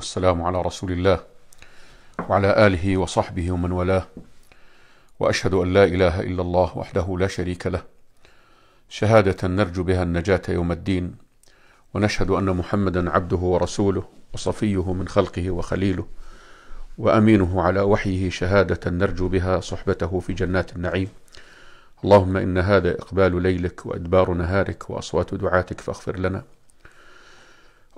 والسلام على رسول الله وعلى آله وصحبه ومن والاه وأشهد أن لا إله إلا الله وحده لا شريك له شهادة نرجو بها النجاة يوم الدين ونشهد أن محمدا عبده ورسوله وصفيه من خلقه وخليله وأمينه على وحيه شهادة نرجو بها صحبته في جنات النعيم اللهم إن هذا إقبال ليلك وإدبار نهارك وأصوات دعاتك فاغفر لنا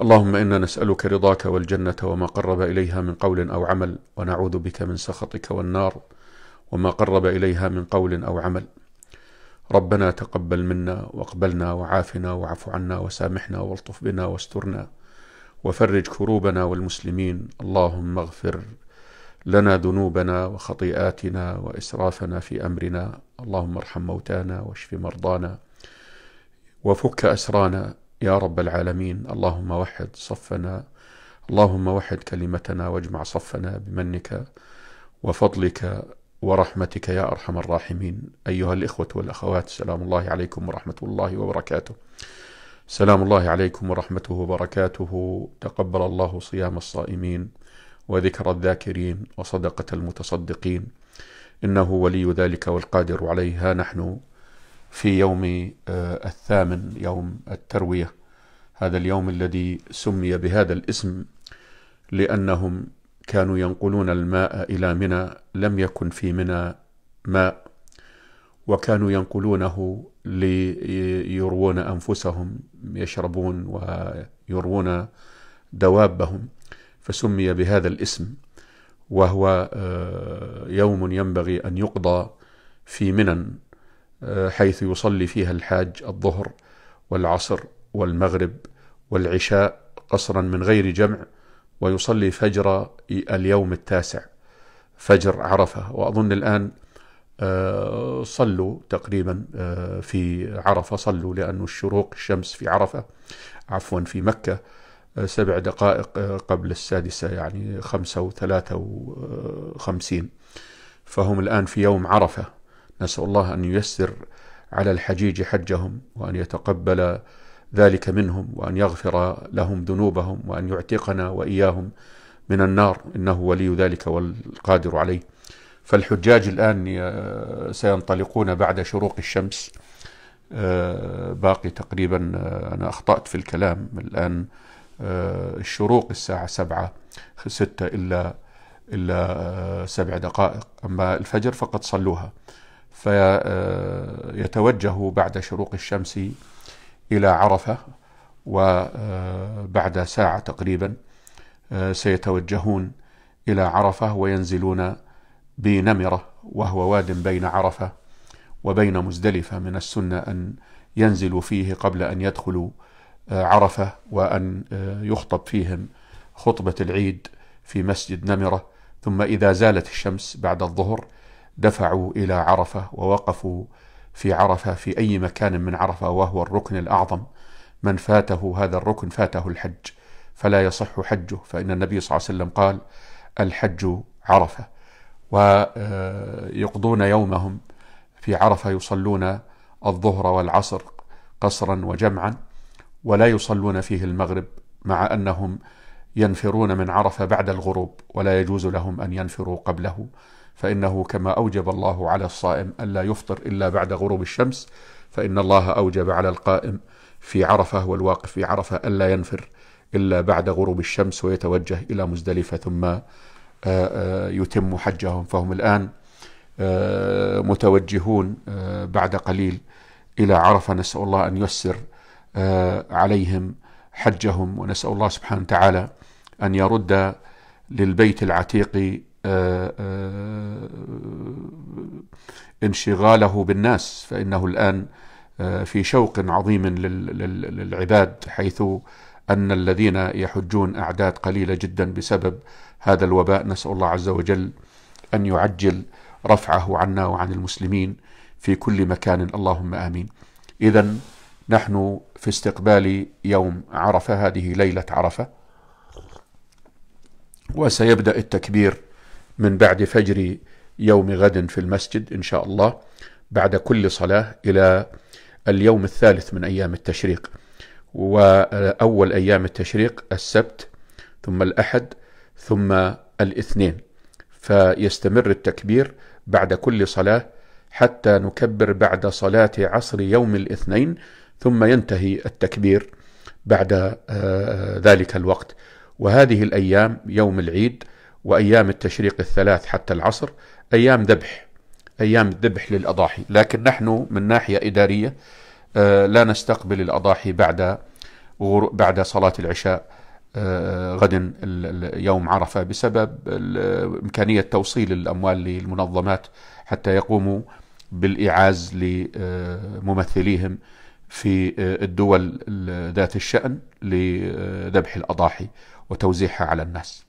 اللهم انا نسالك رضاك والجنه وما قرب اليها من قول او عمل ونعوذ بك من سخطك والنار وما قرب اليها من قول او عمل ربنا تقبل منا واقبلنا وعافنا واعف عنا وسامحنا والطف بنا واسترنا وفرج كروبنا والمسلمين اللهم اغفر لنا ذنوبنا وخطيئاتنا واسرافنا في امرنا اللهم ارحم موتانا واشف مرضانا وفك اسرانا يا رب العالمين اللهم وحد صفنا اللهم وحد كلمتنا واجمع صفنا بمنك وفضلك ورحمتك يا ارحم الراحمين ايها الاخوه والاخوات سلام الله عليكم ورحمه الله وبركاته سلام الله عليكم ورحمته وبركاته تقبل الله صيام الصائمين وذكر الذاكرين وصدقه المتصدقين انه ولي ذلك والقادر عليه ها نحن في يوم آه، الثامن يوم التروية هذا اليوم الذي سمي بهذا الاسم لأنهم كانوا ينقلون الماء إلى منى لم يكن في منى ماء وكانوا ينقلونه ليروون أنفسهم يشربون ويروون دوابهم فسمي بهذا الاسم وهو آه، يوم ينبغي أن يقضى في منن حيث يصلي فيها الحاج الظهر والعصر والمغرب والعشاء قصرا من غير جمع ويصلي فجر اليوم التاسع فجر عرفه واظن الان آه، صلوا تقريبا آه، في عرفه صلوا لأن الشروق الشمس في عرفه عفوا في مكه آه، سبع دقائق قبل السادسة يعني خمسة وثلاثة وخمسين فهم الآن في يوم عرفة نسأل الله أن ييسر على الحجيج حجهم وأن يتقبل ذلك منهم وأن يغفر لهم ذنوبهم وأن يعتقنا وإياهم من النار إنه ولي ذلك والقادر عليه فالحجاج الآن سينطلقون بعد شروق الشمس آه، باقي تقريبا آه، أنا أخطأت في الكلام الآن آه، الشروق الساعة سبعة ستة إلا إلا سبع دقائق أما الفجر فقد صلوها فيتوجه بعد شروق الشمس إلى عرفة وبعد ساعة تقريبا سيتوجهون إلى عرفة وينزلون بنمرة وهو واد بين عرفة وبين مزدلفة من السنة أن ينزلوا فيه قبل أن يدخلوا آه، عرفة وأن آه، يخطب فيهم خطبة العيد في مسجد نمرة ثم إذا زالت الشمس بعد الظهر دفعوا إلى عرفة ووقفوا في عرفة في أي مكان من عرفة وهو الركن الأعظم من فاته هذا الركن فاته الحج فلا يصح حجه فإن النبي صلى الله عليه وسلم قال الحج عرفة ويقضون يومهم في عرفة يصلون الظهر والعصر قصرا وجمعا ولا يصلون فيه المغرب مع أنهم ينفرون من عرفة بعد الغروب ولا يجوز لهم أن ينفروا قبله فإنه كما أوجب الله على الصائم ألا يفطر إلا بعد غروب الشمس فإن الله أوجب على القائم في عرفة والواقف في عرفة ألا ينفر إلا بعد غروب الشمس ويتوجه إلى مزدلفة ثم آه، آه، يتم حجهم فهم الآن آه، متوجهون بعد قليل إلى عرفة نسأل الله أن ييسر عليهم حجهم ونسأل الله سبحانه وتعالى أن يرد للبيت العتيق آه، آه، آه، انشغاله بالناس فإنه الآن في شوق عظيم للعباد حيث أن الذين يحجون أعداد قليلة جدا بسبب هذا الوباء نسأل الله عز وجل أن يعجل رفعه عنا وعن المسلمين في كل مكان اللهم آمين إذا نحن في استقبال يوم عرفة هذه ليلة عرفة وسيبدأ التكبير من بعد فجر يوم غد في المسجد إن شاء الله بعد كل صلاة إلى اليوم الثالث من أيام التشريق وأول أيام التشريق السبت ثم الأحد ثم الاثنين فيستمر التكبير بعد كل صلاة حتى نكبر بعد صلاة عصر يوم الاثنين ثم ينتهي التكبير بعد آه، ذلك الوقت وهذه الأيام يوم العيد وأيام التشريق الثلاث حتى العصر أيام ذبح أيام الذبح للأضاحي لكن نحن من ناحية إدارية آه، لا نستقبل الأضاحي بعد بعد صلاة العشاء آه، غدا يوم عرفة بسبب إمكانية توصيل الأموال للمنظمات حتى يقوموا بالإعاز لممثليهم في آه، الدول ذات الشأن لذبح الأضاحي وتوزيعها على الناس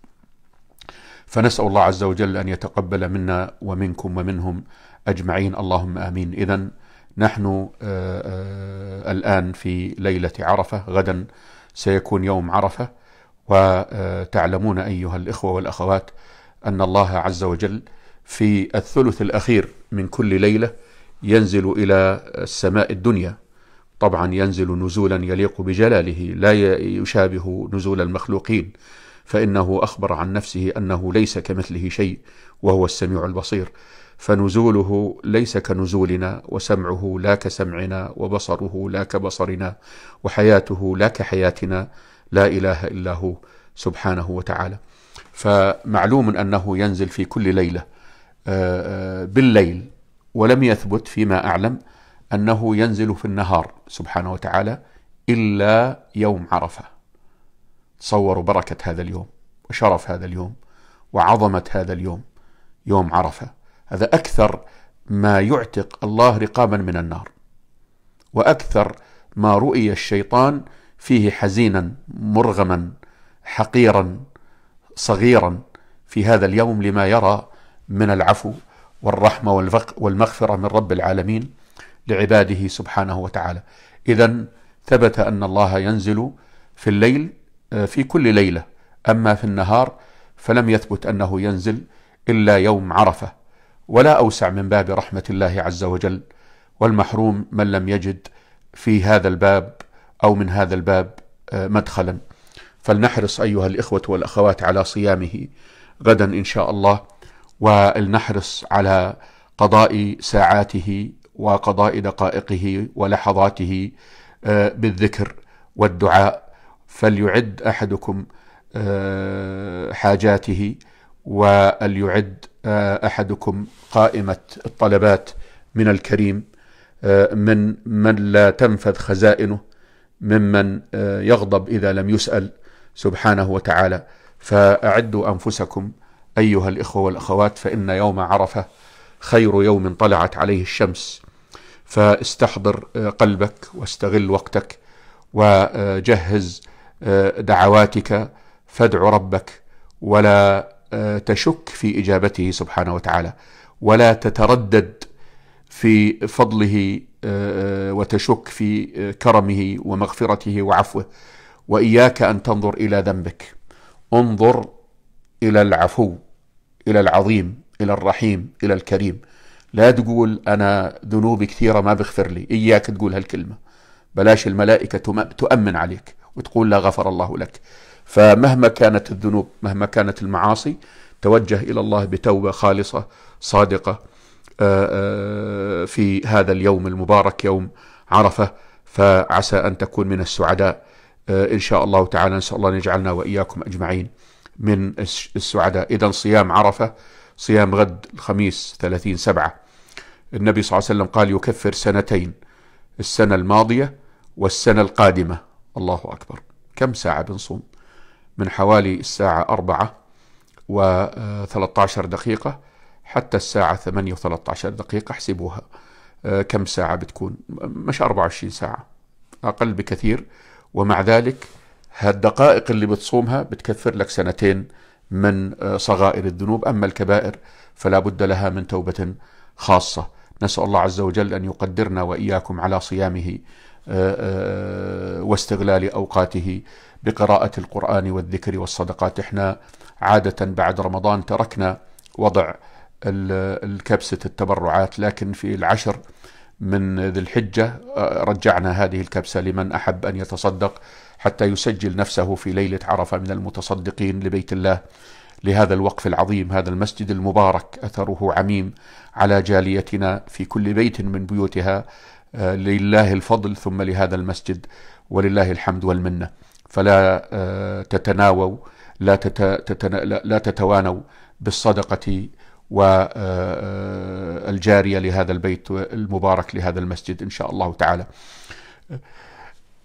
فنسال الله عز وجل ان يتقبل منا ومنكم ومنهم اجمعين اللهم امين اذا نحن آه، آه، الان في ليله عرفه غدا سيكون يوم عرفه وتعلمون ايها الاخوه والاخوات ان الله عز وجل في الثلث الاخير من كل ليله ينزل الى السماء الدنيا طبعا ينزل نزولا يليق بجلاله لا يشابه نزول المخلوقين فإنه أخبر عن نفسه أنه ليس كمثله شيء وهو السميع البصير فنزوله ليس كنزولنا وسمعه لا كسمعنا وبصره لا كبصرنا وحياته لا كحياتنا لا إله إلا هو سبحانه وتعالى فمعلوم أنه ينزل في كل ليلة آه، آه، بالليل ولم يثبت فيما أعلم أنه ينزل في النهار سبحانه وتعالى إلا يوم عرفة تصوروا بركة هذا اليوم وشرف هذا اليوم وعظمة هذا اليوم يوم عرفة هذا أكثر ما يعتق الله رقابا من النار وأكثر ما رؤي الشيطان فيه حزينا مرغما حقيرا صغيرا في هذا اليوم لما يرى من العفو والرحمة والمغفرة من رب العالمين لعباده سبحانه وتعالى إذا ثبت أن الله ينزل في الليل في كل ليلة أما في النهار فلم يثبت أنه ينزل إلا يوم عرفة ولا أوسع من باب رحمة الله عز وجل والمحروم من لم يجد في هذا الباب أو من هذا الباب آه، مدخلا فلنحرص أيها الإخوة والأخوات على صيامه غدا إن شاء الله ولنحرص على قضاء ساعاته وقضاء دقائقه ولحظاته آه، بالذكر والدعاء فليعد احدكم آه، حاجاته وليعد آه، احدكم قائمه الطلبات من الكريم آه، من من لا تنفذ خزائنه ممن يغضب اذا لم يسال سبحانه وتعالى فاعدوا انفسكم ايها الاخوه والاخوات فان يوم عرفه خير يوم طلعت عليه الشمس فاستحضر قلبك واستغل وقتك وجهز دعواتك فادع ربك ولا آه، تشك في اجابته سبحانه وتعالى ولا تتردد في فضله آه، آه، وتشك في كرمه ومغفرته وعفوه واياك ان تنظر الى ذنبك انظر الى العفو الى العظيم الى الرحيم الى الكريم لا تقول انا ذنوبي كثيره ما بغفر لي اياك تقول هالكلمه بلاش الملائكه تؤمن عليك وتقول لا غفر الله لك فمهما كانت الذنوب مهما كانت المعاصي توجه إلى الله بتوبة خالصة صادقة آه، آه، في هذا اليوم المبارك يوم عرفة فعسى أن تكون من السعداء آه، إن شاء الله تعالى نسأل الله أن يجعلنا وإياكم أجمعين من السعداء إذا صيام عرفة صيام غد الخميس 30 سبعة النبي صلى الله عليه وسلم قال يكفر سنتين السنة الماضية والسنة القادمة الله أكبر كم ساعة بنصوم من حوالي الساعة أربعة و13 دقيقة حتى الساعة 8 و13 دقيقة احسبوها آه، كم ساعة بتكون مش 24 ساعة أقل بكثير ومع ذلك هالدقائق اللي بتصومها بتكفر لك سنتين من آه، صغائر الذنوب أما الكبائر فلا بد لها من توبة خاصة نسأل الله عز وجل أن يقدرنا وإياكم على صيامه آه، آه، واستغلال اوقاته بقراءه القران والذكر والصدقات احنا عاده بعد رمضان تركنا وضع الكبسه التبرعات لكن في العشر من ذي الحجه آه، رجعنا هذه الكبسه لمن احب ان يتصدق حتى يسجل نفسه في ليله عرفه من المتصدقين لبيت الله لهذا الوقف العظيم هذا المسجد المبارك اثره عميم على جاليتنا في كل بيت من بيوتها آه، لله الفضل ثم لهذا المسجد ولله الحمد والمنة فلا آه، تتناووا لا, لا تتوانوا بالصدقة والجارية آه، لهذا البيت المبارك لهذا المسجد إن شاء الله تعالى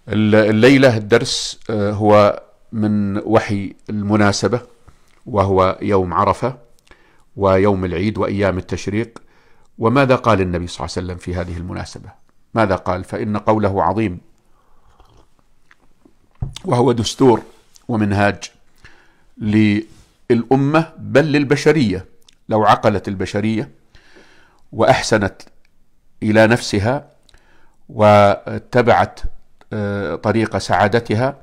الليلة الدرس هو من وحي المناسبة وهو يوم عرفة ويوم العيد وأيام التشريق وماذا قال النبي صلى الله عليه وسلم في هذه المناسبة ماذا قال فإن قوله عظيم وهو دستور ومنهاج للأمة بل للبشرية لو عقلت البشرية وأحسنت إلى نفسها واتبعت آه، طريق سعادتها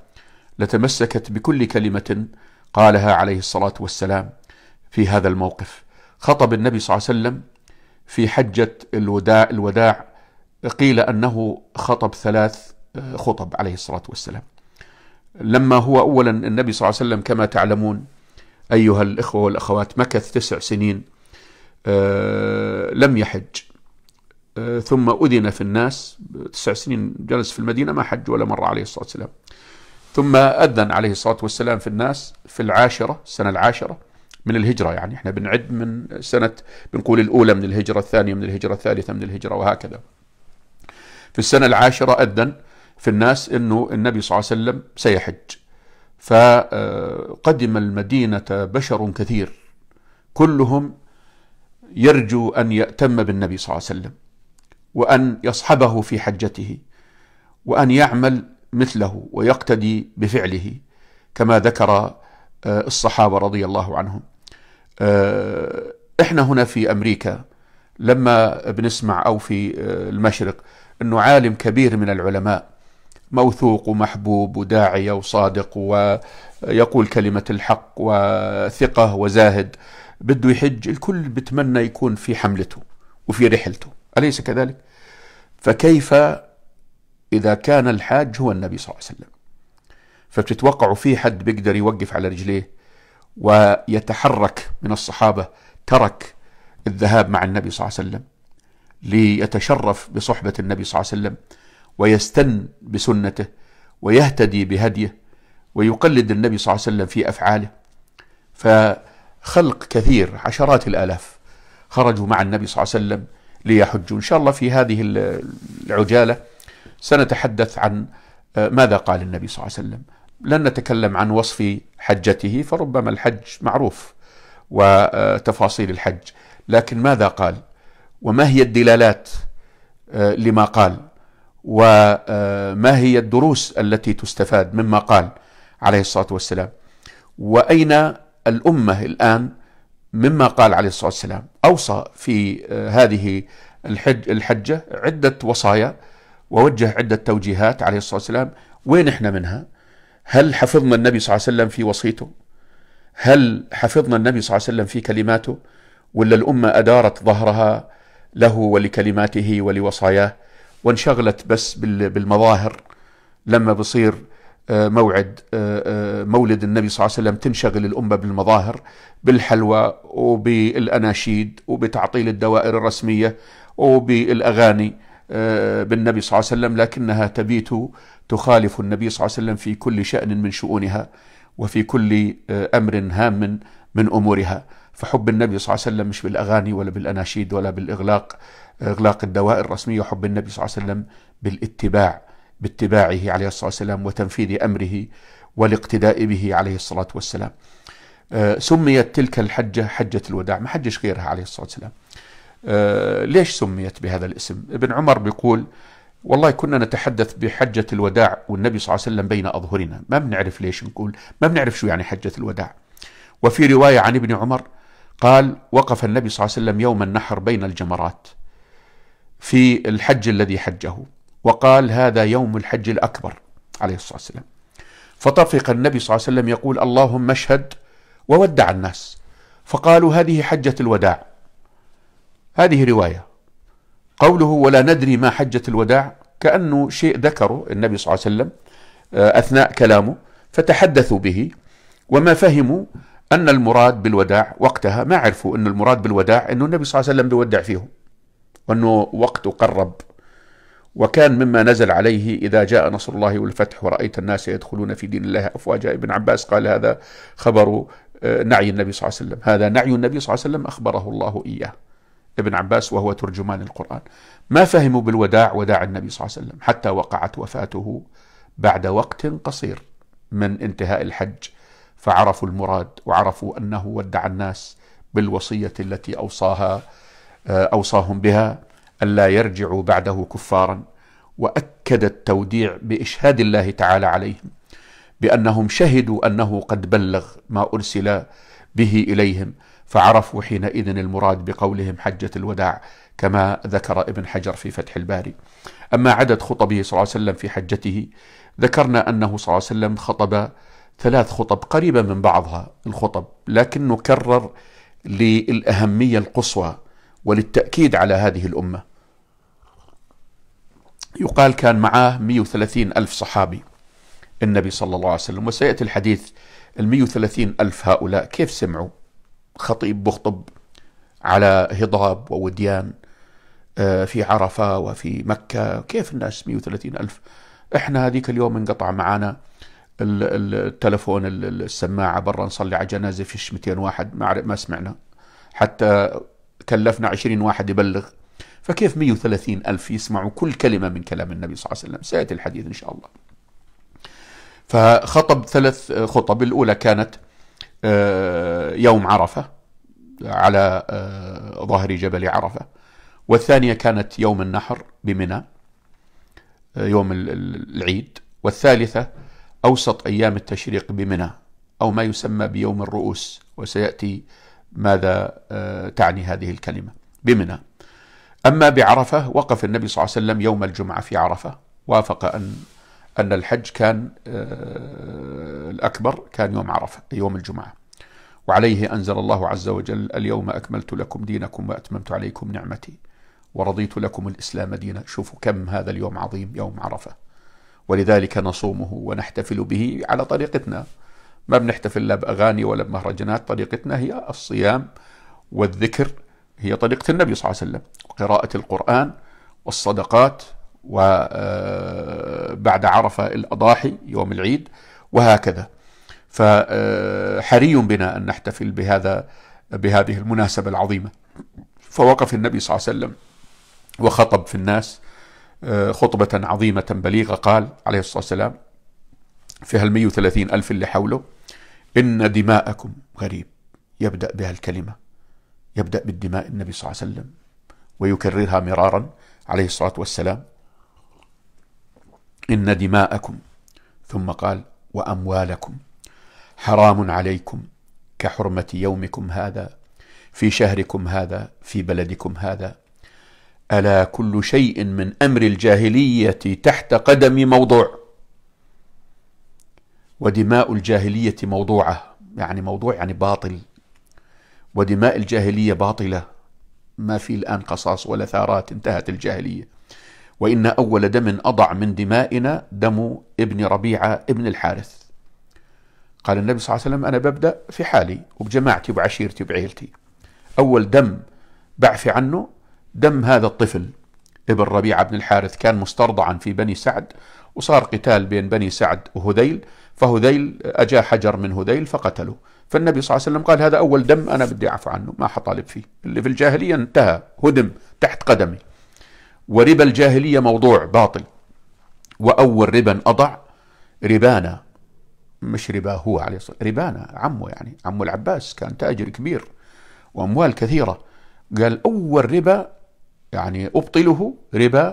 لتمسكت بكل كلمة قالها عليه الصلاة والسلام في هذا الموقف خطب النبي صلى الله عليه وسلم في حجة الوداع الوداع قيل أنه خطب ثلاث آه، خطب عليه الصلاة والسلام لما هو أولا النبي صلى الله عليه وسلم كما تعلمون أيها الإخوة والأخوات مكث تسع سنين آه، لم يحج آه، ثم أذن في الناس تسع سنين جلس في المدينة ما حج ولا مرة عليه الصلاة والسلام ثم أذن عليه الصلاة والسلام في الناس في العاشرة السنة العاشرة من الهجرة يعني احنا بنعد من سنة بنقول الأولى من الهجرة الثانية من الهجرة الثالثة من الهجرة وهكذا في السنة العاشرة أذن في الناس أنه النبي صلى الله عليه وسلم سيحج فقدم آه، المدينة بشر كثير كلهم يرجو أن يأتم بالنبي صلى الله عليه وسلم وأن يصحبه في حجته وأن يعمل مثله ويقتدي بفعله كما ذكر آه، الصحابة رضي الله عنهم آه، احنا هنا في أمريكا لما بنسمع أو في المشرق أنه عالم كبير من العلماء موثوق ومحبوب وداعية وصادق ويقول كلمة الحق وثقة وزاهد بده يحج الكل بتمنى يكون في حملته وفي رحلته أليس كذلك؟ فكيف إذا كان الحاج هو النبي صلى الله عليه وسلم فبتتوقعوا في حد بيقدر يوقف على رجليه ويتحرك من الصحابة ترك الذهاب مع النبي صلى الله عليه وسلم ليتشرف بصحبة النبي صلى الله عليه وسلم ويستن بسنته ويهتدي بهديه ويقلد النبي صلى الله عليه وسلم في أفعاله فخلق كثير عشرات الآلاف خرجوا مع النبي صلى الله عليه وسلم ليحجوا إن شاء الله في هذه العجالة سنتحدث عن آه، ماذا قال النبي صلى الله عليه وسلم لن نتكلم عن وصف حجته فربما الحج معروف وتفاصيل الحج لكن ماذا قال وما هي الدلالات آه، لما قال وما آه، هي الدروس التي تستفاد مما قال عليه الصلاه والسلام واين الامه الان مما قال عليه الصلاه والسلام اوصى في آه، هذه الحج الحجه عده وصايا ووجه عده توجيهات عليه الصلاه والسلام وين احنا منها؟ هل حفظنا النبي صلى الله عليه وسلم في وصيته؟ هل حفظنا النبي صلى الله عليه وسلم في كلماته؟ ولا الامه ادارت ظهرها له ولكلماته ولوصاياه وانشغلت بس بالمظاهر لما بصير آه، موعد آه، آه، مولد النبي صلى الله عليه وسلم تنشغل الأمة بالمظاهر بالحلوى وبالأناشيد وبتعطيل الدوائر الرسمية وبالأغاني بالنبي صلى الله عليه وسلم لكنها تبيت تخالف النبي صلى الله عليه وسلم في كل شأن من شؤونها وفي كل أمر هام من أمورها فحب النبي صلى الله عليه وسلم مش بالاغاني ولا بالاناشيد ولا بالاغلاق اغلاق الدوائر الرسميه وحب النبي صلى الله عليه وسلم بالاتباع باتباعه عليه الصلاه والسلام وتنفيذ امره والاقتداء به عليه الصلاه والسلام. آه، سميت تلك الحجه حجه الوداع ما حدش غيرها عليه الصلاه والسلام. آه، ليش سميت بهذا الاسم؟ ابن عمر بيقول والله كنا نتحدث بحجة الوداع والنبي صلى الله عليه وسلم بين أظهرنا ما بنعرف ليش نقول ما بنعرف شو يعني حجة الوداع وفي رواية عن ابن عمر قال وقف النبي صلى الله عليه وسلم يوم النحر بين الجمرات في الحج الذي حجه وقال هذا يوم الحج الأكبر عليه الصلاة والسلام فطفق النبي صلى الله عليه وسلم يقول اللهم اشهد وودع الناس فقالوا هذه حجة الوداع هذه رواية قوله ولا ندري ما حجة الوداع كأنه شيء ذكره النبي صلى الله عليه وسلم آه، أثناء كلامه فتحدثوا به وما فهموا أن المراد بالوداع وقتها ما عرفوا أن المراد بالوداع أنه النبي صلى الله عليه وسلم بيودع فيهم وأنه وقته قرب وكان مما نزل عليه إذا جاء نصر الله والفتح ورأيت الناس يدخلون في دين الله أفواجا ابن عباس قال هذا خبر آه، نعي النبي صلى الله عليه وسلم هذا نعي النبي صلى الله عليه وسلم أخبره الله إياه ابن عباس وهو ترجمان القرآن ما فهموا بالوداع وداع النبي صلى الله عليه وسلم حتى وقعت وفاته بعد وقت قصير من انتهاء الحج فعرفوا المراد وعرفوا انه ودع الناس بالوصيه التي اوصاها آه، اوصاهم بها الا يرجعوا بعده كفارا واكد التوديع باشهاد الله تعالى عليهم بانهم شهدوا انه قد بلغ ما ارسل به اليهم فعرفوا حينئذ المراد بقولهم حجه الوداع كما ذكر ابن حجر في فتح الباري. اما عدد خطبه صلى الله عليه وسلم في حجته ذكرنا انه صلى الله عليه وسلم خطب ثلاث خطب قريبة من بعضها الخطب لكنه كرر للأهمية القصوى وللتأكيد على هذه الأمة يقال كان معاه 130 ألف صحابي النبي صلى الله عليه وسلم وسيأتي الحديث ال 130 ألف هؤلاء كيف سمعوا خطيب بخطب على هضاب ووديان آه، في عرفة وفي مكة كيف الناس 130 ألف إحنا هذيك اليوم انقطع معانا التلفون السماعه برا نصلي على جنازه فيش 200 واحد ما ما سمعنا حتى كلفنا 20 واحد يبلغ فكيف 130 ألف يسمعوا كل كلمة من كلام النبي صلى الله عليه وسلم سيأتي الحديث إن شاء الله فخطب ثلاث خطب الأولى كانت آه، يوم عرفة على آه، ظهر جبل عرفة والثانية كانت يوم النحر بمنى آه، يوم العيد والثالثة أوسط أيام التشريق بمنى أو ما يسمى بيوم الرؤوس وسيأتي ماذا آه، تعني هذه الكلمة بمنى أما بعرفة وقف النبي صلى الله عليه وسلم يوم الجمعة في عرفة وافق أن أن الحج كان آه، الأكبر كان يوم عرفة يوم الجمعة وعليه أنزل الله عز وجل اليوم أكملت لكم دينكم وأتممت عليكم نعمتي ورضيت لكم الإسلام دينا شوفوا كم هذا اليوم عظيم يوم عرفة ولذلك نصومه ونحتفل به على طريقتنا ما بنحتفل لا بأغاني ولا بمهرجانات طريقتنا هي الصيام والذكر هي طريقة النبي صلى الله عليه وسلم قراءة القرآن والصدقات وبعد آه، عرفة الأضاحي يوم العيد وهكذا فحري آه، بنا أن نحتفل بهذا بهذه المناسبة العظيمة فوقف النبي صلى الله عليه وسلم وخطب في الناس خطبة عظيمة بليغة قال عليه الصلاة والسلام في هالمية وثلاثين ألف اللي حوله إن دماءكم غريب يبدأ بها الكلمة يبدأ بالدماء النبي صلى الله عليه وسلم ويكررها مرارا عليه الصلاة والسلام إن دماءكم ثم قال وأموالكم حرام عليكم كحرمة يومكم هذا في شهركم هذا في بلدكم هذا الا كل شيء من امر الجاهليه تحت قدم موضوع ودماء الجاهليه موضوعه يعني موضوع يعني باطل ودماء الجاهليه باطله ما في الان قصاص ولا ثارات انتهت الجاهليه وان اول دم اضع من دمائنا دم ابن ربيعه ابن الحارث قال النبي صلى الله عليه وسلم انا ببدا في حالي وبجماعتي وبعشيرتي وبعيلتي اول دم بعفي عنه دم هذا الطفل ابن ربيعة بن الحارث كان مسترضعا في بني سعد وصار قتال بين بني سعد وهذيل فهذيل أجا حجر من هذيل فقتله فالنبي صلى الله عليه وسلم قال هذا أول دم أنا بدي أعفو عنه ما حطالب فيه اللي في الجاهلية انتهى هدم تحت قدمي وربا الجاهلية موضوع باطل وأول ربا أضع ربانا مش ربا هو عليه الصلاة ربانا عمه يعني عمه العباس كان تاجر كبير وأموال كثيرة قال أول ربا يعني أبطله ربا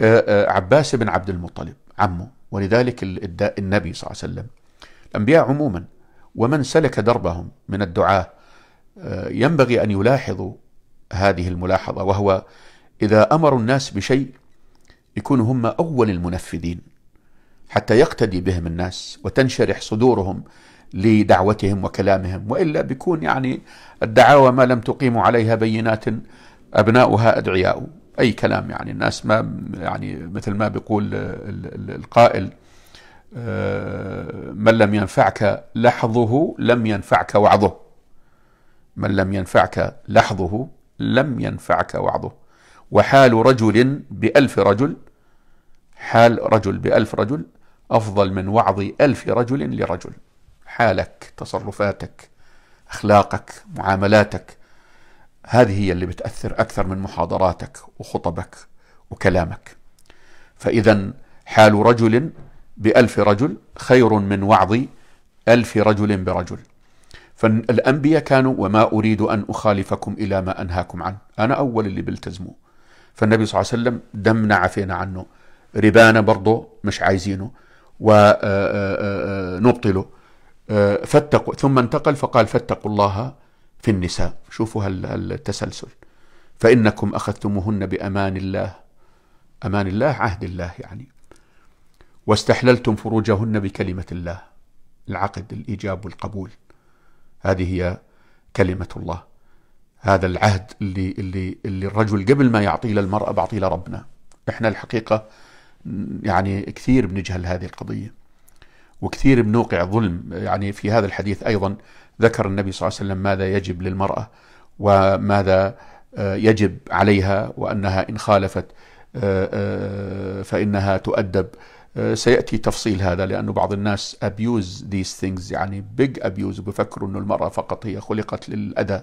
آه، آه، عباس بن عبد المطلب عمه ولذلك النبي صلى الله عليه وسلم الأنبياء عموما ومن سلك دربهم من الدعاة آه، ينبغي أن يلاحظوا هذه الملاحظة وهو إذا أمروا الناس بشيء يكونوا هم أول المنفذين حتى يقتدي بهم الناس وتنشرح صدورهم لدعوتهم وكلامهم وإلا بيكون يعني الدعاوى ما لم تقيموا عليها بينات أبناؤها أدعياء أي كلام يعني الناس ما يعني مثل ما بيقول القائل آه، من لم ينفعك لحظه لم ينفعك وعظه من لم ينفعك لحظه لم ينفعك وعظه وحال رجل بألف رجل حال رجل بألف رجل أفضل من وعظ ألف رجل لرجل حالك تصرفاتك أخلاقك معاملاتك هذه هي اللي بتأثر أكثر من محاضراتك وخطبك وكلامك فإذا حال رجل بألف رجل خير من وعظ ألف رجل برجل فالأنبياء كانوا وما أريد أن أخالفكم إلى ما أنهاكم عنه أنا أول اللي بلتزمه فالنبي صلى الله عليه وسلم دمنا عفينا عنه ربانا برضه مش عايزينه ونبطله آه، آه، آه، فاتقوا ثم انتقل فقال فاتقوا الله في النساء شوفوا التسلسل فإنكم أخذتموهن بأمان الله أمان الله عهد الله يعني واستحللتم فروجهن بكلمة الله العقد الإيجاب والقبول هذه هي كلمة الله هذا العهد اللي, اللي, اللي الرجل قبل ما يعطيه للمرأة بعطيه لربنا احنا الحقيقة يعني كثير بنجهل هذه القضية وكثير بنوقع ظلم يعني في هذا الحديث أيضا ذكر النبي صلى الله عليه وسلم ماذا يجب للمرأة وماذا آه، يجب عليها وأنها إن خالفت آه، آه، فإنها تؤدب سيأتي تفصيل هذا لأنه بعض الناس abuse these things يعني big abuse بفكروا أن المرأة فقط هي خلقت للأذى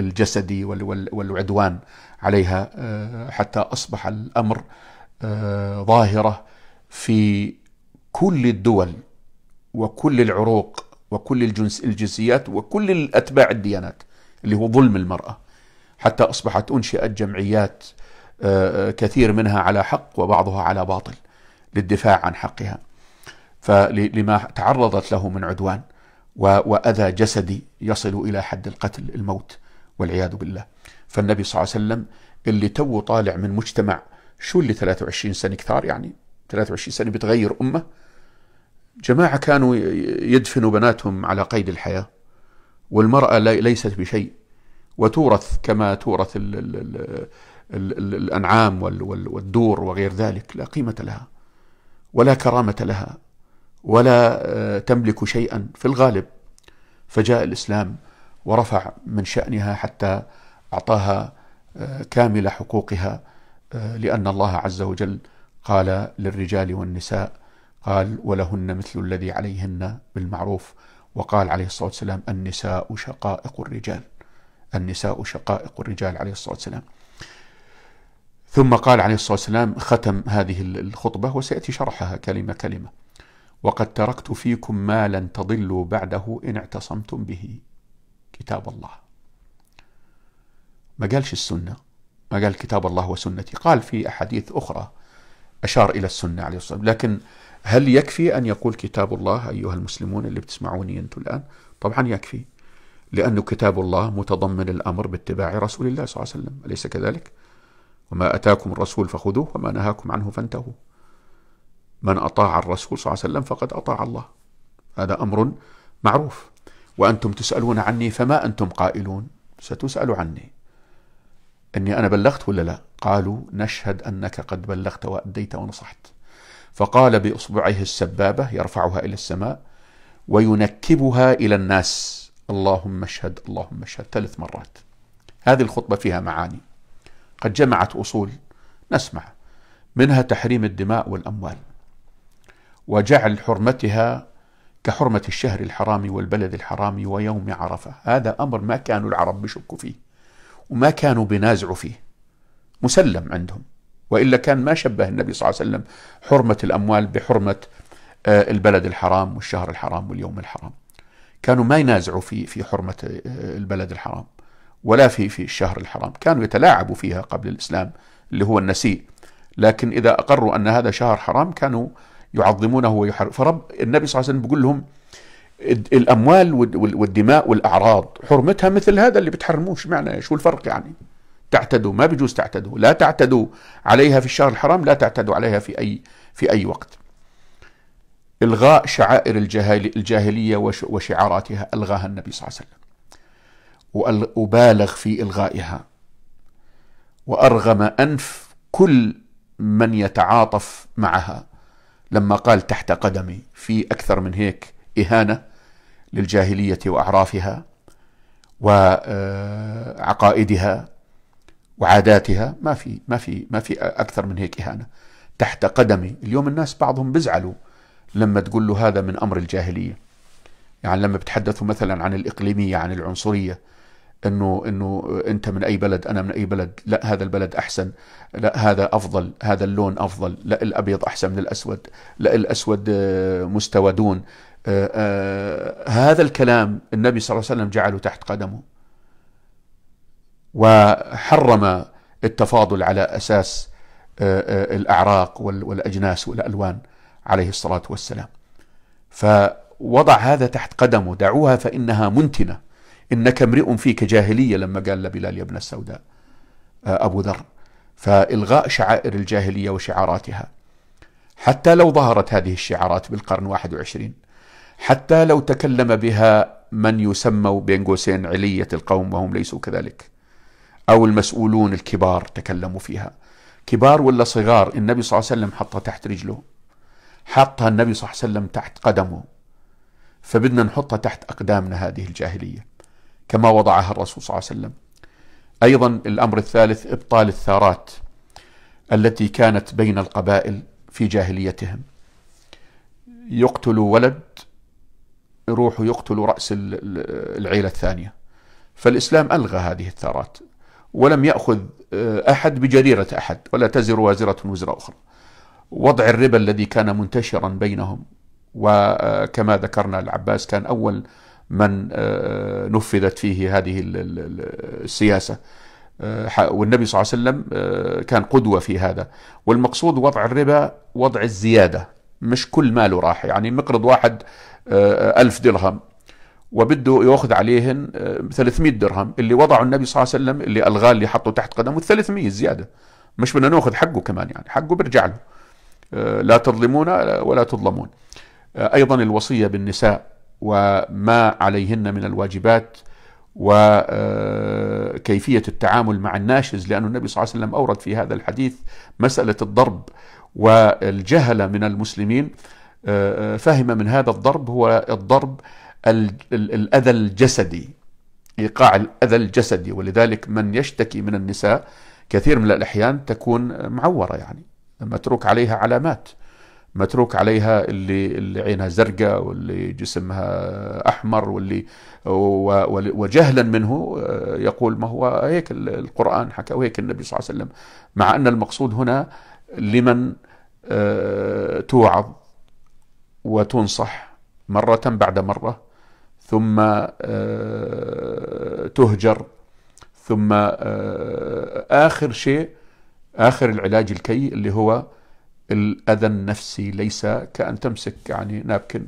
الجسدي والعدوان عليها حتى أصبح الأمر ظاهرة في كل الدول وكل العروق وكل الجنس الجنسيات وكل اتباع الديانات اللي هو ظلم المرأة حتى أصبحت أنشئت جمعيات آه، آه، كثير منها على حق وبعضها على باطل للدفاع عن حقها فلما تعرضت له من عدوان وأذى جسدي يصل إلى حد القتل الموت والعياذ بالله فالنبي صلى الله عليه وسلم اللي تو طالع من مجتمع شو اللي 23 سنة كثار يعني 23 سنة بتغير أمة جماعة كانوا يدفنوا بناتهم على قيد الحياة والمرأة ليست بشيء وتورث كما تورث ال ال الـ الـ الأنعام والدور وغير ذلك لا قيمة لها ولا كرامة لها ولا آه، تملك شيئا في الغالب فجاء الإسلام ورفع من شأنها حتى أعطاها آه، كامل حقوقها آه، لأن الله عز وجل قال للرجال والنساء قال ولهن مثل الذي عليهن بالمعروف وقال عليه الصلاة والسلام النساء شقائق الرجال النساء شقائق الرجال عليه الصلاة والسلام ثم قال عليه الصلاة والسلام ختم هذه الخطبة وسيأتي شرحها كلمة كلمة وقد تركت فيكم ما لن تضلوا بعده إن اعتصمتم به كتاب الله ما قالش السنة ما قال كتاب الله وسنتي قال في أحاديث أخرى أشار إلى السنة عليه الصلاة والسلام لكن هل يكفي أن يقول كتاب الله أيها المسلمون اللي بتسمعوني أنتم الآن طبعا يكفي لأن كتاب الله متضمن الأمر باتباع رسول الله صلى الله عليه وسلم أليس كذلك وما أتاكم الرسول فخذوه وما نهاكم عنه فانتهوا من أطاع الرسول صلى الله عليه وسلم فقد أطاع الله هذا أمر معروف وأنتم تسألون عني فما أنتم قائلون ستسأل عني أني أنا بلغت ولا لا قالوا نشهد أنك قد بلغت وأديت ونصحت فقال باصبعه السبابه يرفعها الى السماء وينكبها الى الناس اللهم اشهد اللهم اشهد ثلاث مرات هذه الخطبه فيها معاني قد جمعت اصول نسمع منها تحريم الدماء والاموال وجعل حرمتها كحرمة الشهر الحرام والبلد الحرام ويوم عرفة هذا أمر ما كانوا العرب بيشكوا فيه وما كانوا بينازعوا فيه مسلم عندهم والا كان ما شبه النبي صلى الله عليه وسلم حرمه الاموال بحرمه آه، البلد الحرام والشهر الحرام واليوم الحرام. كانوا ما ينازعوا في في حرمه آه، البلد الحرام ولا في في الشهر الحرام، كانوا يتلاعبوا فيها قبل الاسلام اللي هو النسيء. لكن اذا اقروا ان هذا شهر حرام كانوا يعظمونه ويحر فرب النبي صلى الله عليه وسلم بيقول لهم الاموال والدماء والاعراض حرمتها مثل هذا اللي بتحرموه معنى شو الفرق يعني تعتدوا ما بجوز تعتدوا لا تعتدوا عليها في الشهر الحرام لا تعتدوا عليها في أي في أي وقت إلغاء شعائر الجاهلية وشعاراتها ألغاها النبي صلى الله عليه وسلم وبالغ في إلغائها وأرغم أنف كل من يتعاطف معها لما قال تحت قدمي في أكثر من هيك إهانة للجاهلية وأعرافها وعقائدها وعاداتها ما في ما في ما في اكثر من هيك اهانه تحت قدمي اليوم الناس بعضهم بيزعلوا لما تقول له هذا من امر الجاهليه يعني لما بتحدثوا مثلا عن الاقليميه عن العنصريه انه انه انت من اي بلد انا من اي بلد لا هذا البلد احسن لا هذا افضل هذا اللون افضل لا الابيض احسن من الاسود لا الاسود آه، مستوى دون آه، آه، هذا الكلام النبي صلى الله عليه وسلم جعله تحت قدمه وحرم التفاضل على اساس آه، آه، الاعراق والاجناس والالوان عليه الصلاه والسلام. فوضع هذا تحت قدمه دعوها فانها منتنه انك امرئ فيك جاهليه لما قال لبلال يا ابن السوداء آه، ابو ذر فالغاء شعائر الجاهليه وشعاراتها حتى لو ظهرت هذه الشعارات بالقرن 21 حتى لو تكلم بها من يسموا بين قوسين عليه القوم وهم ليسوا كذلك أو المسؤولون الكبار تكلموا فيها كبار ولا صغار النبي صلى الله عليه وسلم حطها تحت رجله حطها النبي صلى الله عليه وسلم تحت قدمه فبدنا نحطها تحت أقدامنا هذه الجاهلية كما وضعها الرسول صلى الله عليه وسلم أيضا الأمر الثالث إبطال الثارات التي كانت بين القبائل في جاهليتهم يقتل ولد يروح يقتل رأس العيلة الثانية فالإسلام ألغى هذه الثارات ولم يأخذ آه، أحد بجريرة أحد ولا تزر وازرة وزر أخرى وضع الربا الذي كان منتشرا بينهم وكما آه، ذكرنا العباس كان أول من آه، نفذت فيه هذه السياسة والنبي صلى الله عليه وسلم كان قدوة في هذا والمقصود وضع الربا وضع الزيادة مش كل ماله راح يعني مقرض واحد ألف درهم وبده ياخذ عليهن 300 آه، درهم اللي وضعه النبي صلى الله عليه وسلم اللي الغاه اللي حطه تحت قدمه 300 زياده مش بدنا ناخذ حقه كمان يعني حقه بيرجع له آه، لا تظلمون ولا تظلمون آه، ايضا الوصيه بالنساء وما عليهن من الواجبات وكيفية التعامل مع الناشز لأن النبي صلى الله عليه وسلم أورد في هذا الحديث مسألة الضرب والجهلة من المسلمين فهم من هذا الضرب هو الضرب الأذى الجسدي إيقاع الأذى الجسدي ولذلك من يشتكي من النساء كثير من الأحيان تكون معورة يعني متروك عليها علامات متروك عليها اللي, اللي عينها زرقاء واللي جسمها احمر واللي وجهلا منه آه، يقول ما هو هيك القران حكى وهيك النبي صلى الله عليه وسلم مع ان المقصود هنا لمن آه، توعظ وتنصح مره بعد مره ثم آه، تهجر ثم آه، آخر شيء آخر العلاج الكي اللي هو الأذى النفسي ليس كأن تمسك يعني نابكن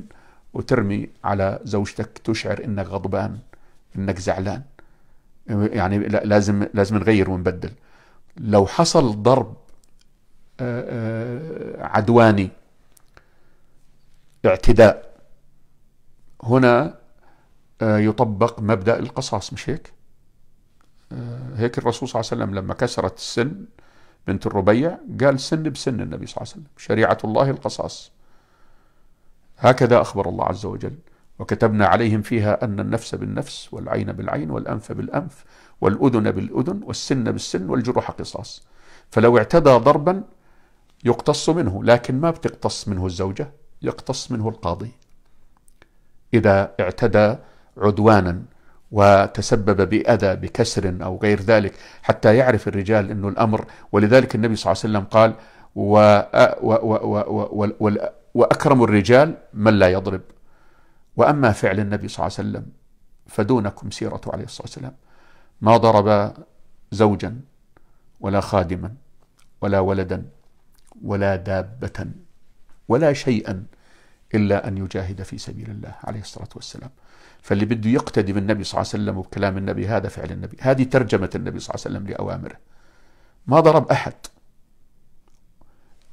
وترمي على زوجتك تشعر إنك غضبان إنك زعلان يعني لازم لازم نغير ونبدل لو حصل ضرب آه، عدواني اعتداء هنا آه، يطبق مبدأ القصاص مش هيك آه، هيك الرسول صلى الله عليه وسلم لما كسرت السن بنت الربيع قال سن بسن النبي صلى الله عليه وسلم شريعة الله القصاص هكذا أخبر الله عز وجل وكتبنا عليهم فيها أن النفس بالنفس والعين بالعين والأنف بالأنف والأذن بالأذن والسن بالسن والجروح قصاص فلو اعتدى ضربا يقتص منه لكن ما بتقتص منه الزوجة يقتص منه القاضي إذا اعتدى عدوانا وتسبب بأذى بكسر أو غير ذلك حتى يعرف الرجال أنه الأمر ولذلك النبي صلى الله عليه وسلم قال و و و وأكرم الرجال من لا يضرب وأما فعل النبي صلى الله عليه وسلم فدونكم سيرة عليه الصلاة والسلام ما ضرب زوجا ولا خادما ولا ولدا ولا دابة ولا شيئا إلا أن يجاهد في سبيل الله عليه الصلاة والسلام فاللي بده يقتدي بالنبي صلى الله عليه وسلم وبكلام النبي هذا فعل النبي هذه ترجمة النبي صلى الله عليه وسلم لأوامره ما ضرب أحد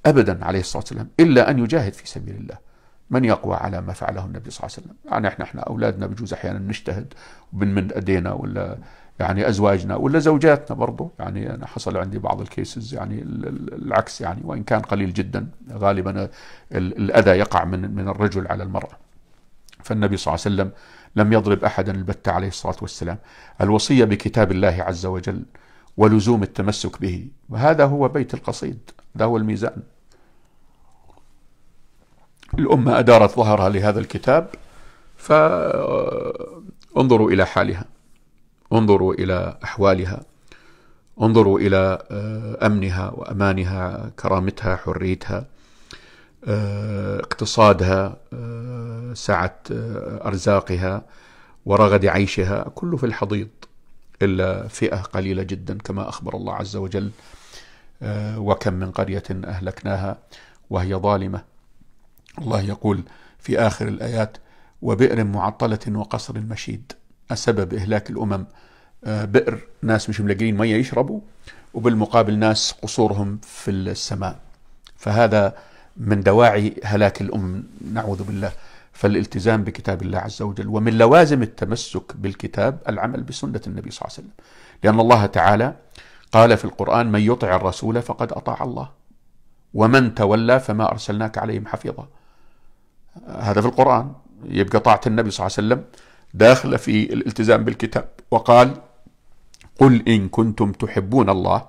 أبدا عليه الصلاة والسلام إلا أن يجاهد في سبيل الله من يقوى على ما فعله النبي صلى الله عليه وسلم يعني احنا احنا أولادنا بجوز أحيانا نجتهد من من أدينا ولا يعني أزواجنا ولا زوجاتنا برضو يعني أنا حصل عندي بعض الكيسز يعني العكس يعني وإن كان قليل جدا غالبا الأذى يقع من من الرجل على المرأة فالنبي صلى الله عليه وسلم لم يضرب أحدا البتة عليه الصلاة والسلام الوصية بكتاب الله عز وجل ولزوم التمسك به وهذا هو بيت القصيد هذا هو الميزان الأمة أدارت ظهرها لهذا الكتاب فانظروا إلى حالها انظروا إلى أحوالها انظروا إلى آه، أمنها وأمانها كرامتها حريتها آه، اقتصادها آه، سعة آه، أرزاقها ورغد عيشها كله في الحضيض إلا فئة قليلة جدا كما أخبر الله عز وجل وكم من قرية أهلكناها وهي ظالمة الله يقول في آخر الآيات وبئر معطلة وقصر مشيد سبب إهلاك الأمم بئر ناس مش ملاقيين مية يشربوا وبالمقابل ناس قصورهم في السماء فهذا من دواعي هلاك الأم نعوذ بالله فالالتزام بكتاب الله عز وجل ومن لوازم التمسك بالكتاب العمل بسنة النبي صلى الله عليه وسلم لأن الله تعالى قال في القرآن من يطع الرسول فقد أطاع الله ومن تولى فما أرسلناك عليهم حفيظا هذا في القرآن يبقى طاعة النبي صلى الله عليه وسلم داخلة في الالتزام بالكتاب وقال قل إن كنتم تحبون الله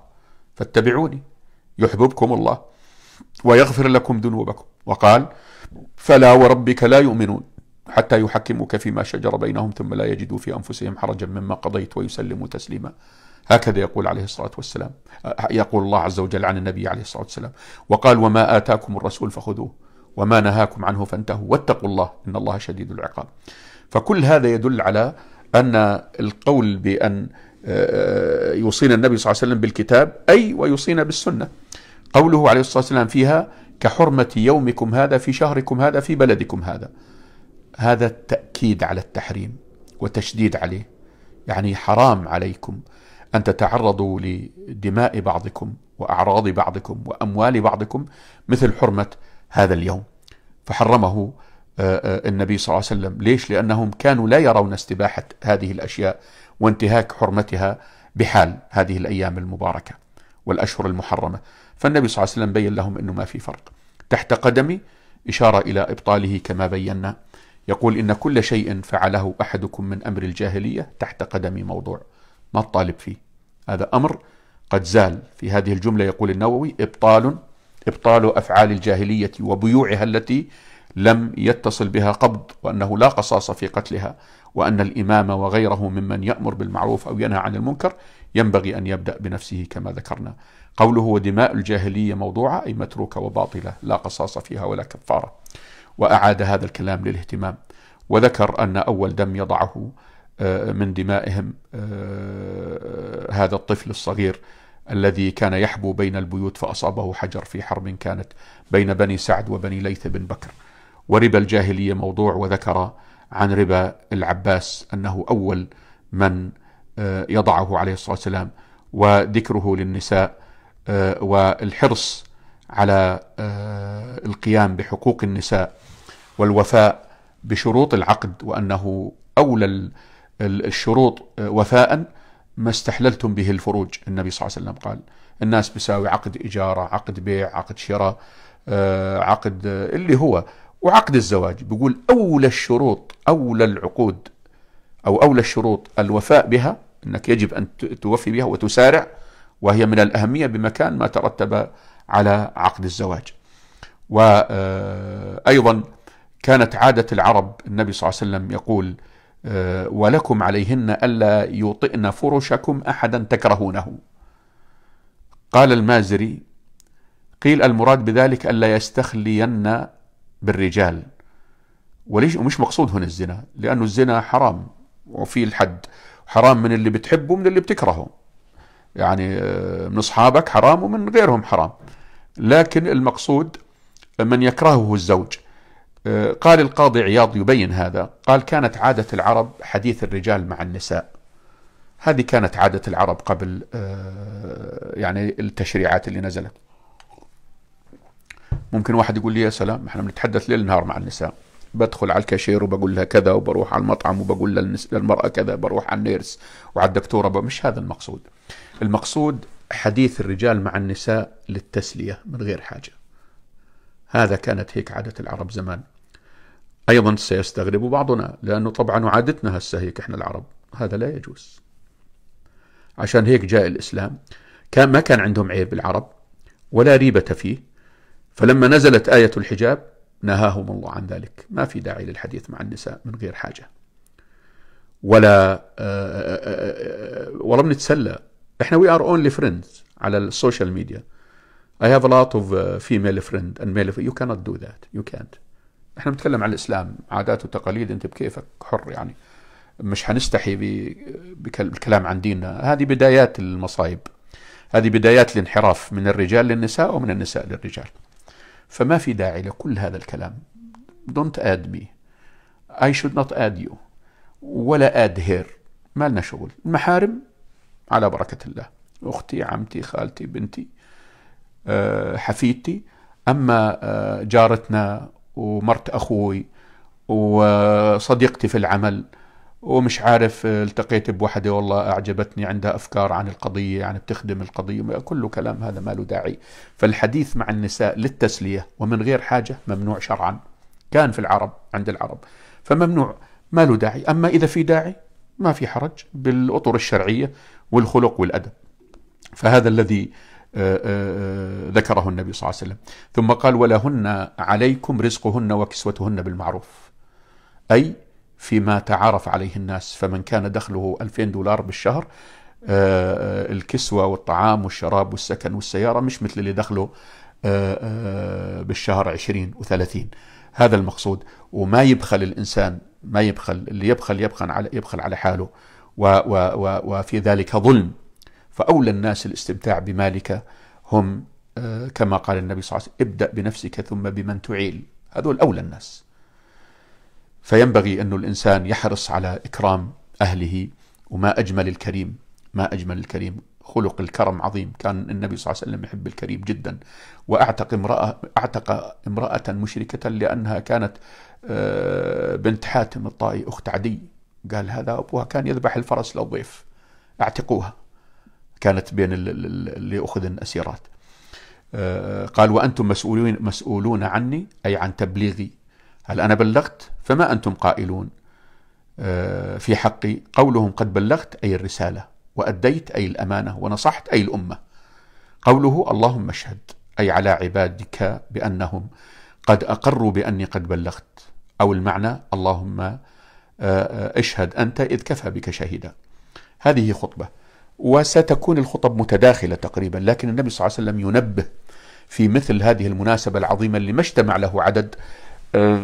فاتبعوني يحببكم الله ويغفر لكم ذنوبكم وقال فلا وربك لا يؤمنون حتى يحكموك فيما شجر بينهم ثم لا يجدوا في أنفسهم حرجا مما قضيت ويسلموا تسليما هكذا يقول عليه الصلاة والسلام يقول الله عز وجل عن النبي عليه الصلاة والسلام وقال وما آتاكم الرسول فخذوه وما نهاكم عنه فانتهوا واتقوا الله إن الله شديد العقاب فكل هذا يدل على أن القول بأن آه، آه، يوصينا النبي صلى الله عليه وسلم بالكتاب أي ويوصينا بالسنة قوله عليه الصلاة والسلام فيها كحرمة يومكم هذا في شهركم هذا في بلدكم هذا هذا التأكيد على التحريم وتشديد عليه يعني حرام عليكم أن تتعرضوا لدماء بعضكم وأعراض بعضكم وأموال بعضكم مثل حرمة هذا اليوم فحرمه آه، آه، النبي صلى الله عليه وسلم ليش؟ لأنهم كانوا لا يرون استباحة هذه الأشياء وانتهاك حرمتها بحال هذه الأيام المباركة والأشهر المحرمة فالنبي صلى الله عليه وسلم بين لهم أنه ما في فرق تحت قدمي إشارة إلى إبطاله كما بينا يقول إن كل شيء فعله أحدكم من أمر الجاهلية تحت قدمي موضوع ما الطالب فيه هذا أمر قد زال في هذه الجملة يقول النووي إبطال إبطال أفعال الجاهلية وبيوعها التي لم يتصل بها قبض وأنه لا قصاص في قتلها وأن الإمام وغيره ممن يأمر بالمعروف أو ينهى عن المنكر ينبغي أن يبدأ بنفسه كما ذكرنا قوله ودماء الجاهلية موضوعة أي متروكة وباطلة لا قصاص فيها ولا كفارة وأعاد هذا الكلام للاهتمام وذكر أن أول دم يضعه آه، من دمائهم آه، هذا الطفل الصغير الذي كان يحبو بين البيوت فأصابه حجر في حرب كانت بين بني سعد وبني ليث بن بكر وربا الجاهلية موضوع وذكر عن ربا العباس أنه أول من آه، يضعه عليه الصلاة والسلام وذكره للنساء آه، والحرص على آه، القيام بحقوق النساء والوفاء بشروط العقد وأنه أولى الشروط وفاء ما استحللتم به الفروج النبي صلى الله عليه وسلم قال الناس بيساوي عقد إجارة عقد بيع عقد شراء عقد اللي هو وعقد الزواج بيقول أولى الشروط أولى العقود أو أولى الشروط الوفاء بها أنك يجب أن توفي بها وتسارع وهي من الأهمية بمكان ما ترتب على عقد الزواج وأيضا آه، كانت عادة العرب النبي صلى الله عليه وسلم يقول آه، ولكم عليهن ألا يوطئن فرشكم أحدا تكرهونه قال المازري قيل المراد بذلك ألا يستخلين بالرجال وليش ومش مقصود هنا الزنا لأنه الزنا حرام وفي الحد حرام من اللي بتحبه ومن اللي بتكرهه يعني آه، من أصحابك حرام ومن غيرهم حرام لكن المقصود من يكرهه الزوج آه، قال القاضي عياض يبين هذا قال كانت عادة العرب حديث الرجال مع النساء هذه كانت عادة العرب قبل آه، يعني التشريعات اللي نزلت ممكن واحد يقول لي يا سلام احنا بنتحدث ليل نهار مع النساء بدخل على الكاشير وبقول لها كذا وبروح على المطعم وبقول للمرأة كذا بروح على النيرس وعلى الدكتورة مش هذا المقصود المقصود حديث الرجال مع النساء للتسلية من غير حاجة هذا كانت هيك عادة العرب زمان أيضا سيستغرب بعضنا لأنه طبعا عادتنا هسه هيك إحنا العرب هذا لا يجوز عشان هيك جاء الإسلام كان ما كان عندهم عيب العرب ولا ريبة فيه فلما نزلت آية الحجاب نهاهم الله عن ذلك ما في داعي للحديث مع النساء من غير حاجة ولا آه، آه، آه، ولا بنتسلى احنا وي ار اونلي فريندز على السوشيال ميديا I have a lot of female friend and male friend. You cannot do that. You can't. احنا بنتكلم عن الاسلام عادات وتقاليد انت بكيفك حر يعني مش هنستحي بالكلام عن ديننا هذه بدايات المصايب هذه بدايات الانحراف من الرجال للنساء ومن النساء للرجال فما في داعي لكل هذا الكلام don't add me I should not add you ولا add her ما لنا شغل المحارم على بركة الله أختي عمتي خالتي بنتي آه، حفيدتي أما آه، جارتنا ومرت أخوي وصديقتي في العمل ومش عارف آه، التقيت بوحده والله اعجبتني عندها افكار عن القضيه يعني بتخدم القضيه كله كلام هذا ما له داعي فالحديث مع النساء للتسليه ومن غير حاجه ممنوع شرعا كان في العرب عند العرب فممنوع ما له داعي اما اذا في داعي ما في حرج بالاطر الشرعيه والخلق والادب فهذا الذي آه، آه، ذكره النبي صلى الله عليه وسلم ثم قال ولهن عليكم رزقهن وكسوتهن بالمعروف أي فيما تعارف عليه الناس فمن كان دخله 2000 دولار بالشهر آه، آه، الكسوة والطعام والشراب والسكن والسيارة مش مثل اللي دخله آه، بالشهر 20 و30 هذا المقصود وما يبخل الإنسان ما يبخل اللي يبخل يبخل على, يبخل على حاله و و و وفي ذلك ظلم فأولى الناس الاستمتاع بمالك هم كما قال النبي صلى الله عليه وسلم ابدأ بنفسك ثم بمن تعيل هذول أولى الناس فينبغي أن الإنسان يحرص على إكرام أهله وما أجمل الكريم ما أجمل الكريم خلق الكرم عظيم كان النبي صلى الله عليه وسلم يحب الكريم جدا وأعتق امرأة, أعتق امرأة مشركة لأنها كانت آه، بنت حاتم الطائي أخت عدي قال هذا أبوها كان يذبح الفرس للضيف اعتقوها كانت بين اللي أخذ أسيرات آه، قال وأنتم مسؤولون, مسؤولون عني أي عن تبليغي هل أنا بلغت فما أنتم قائلون آه، في حقي قولهم قد بلغت أي الرسالة وأديت أي الأمانة ونصحت أي الأمة قوله اللهم اشهد أي على عبادك بأنهم قد أقروا بأني قد بلغت أو المعنى اللهم آه، آه، اشهد أنت إذ كفى بك شهيدا هذه خطبة وستكون الخطب متداخلة تقريبا لكن النبي صلى الله عليه وسلم ينبه في مثل هذه المناسبة العظيمة اللي ما اجتمع له عدد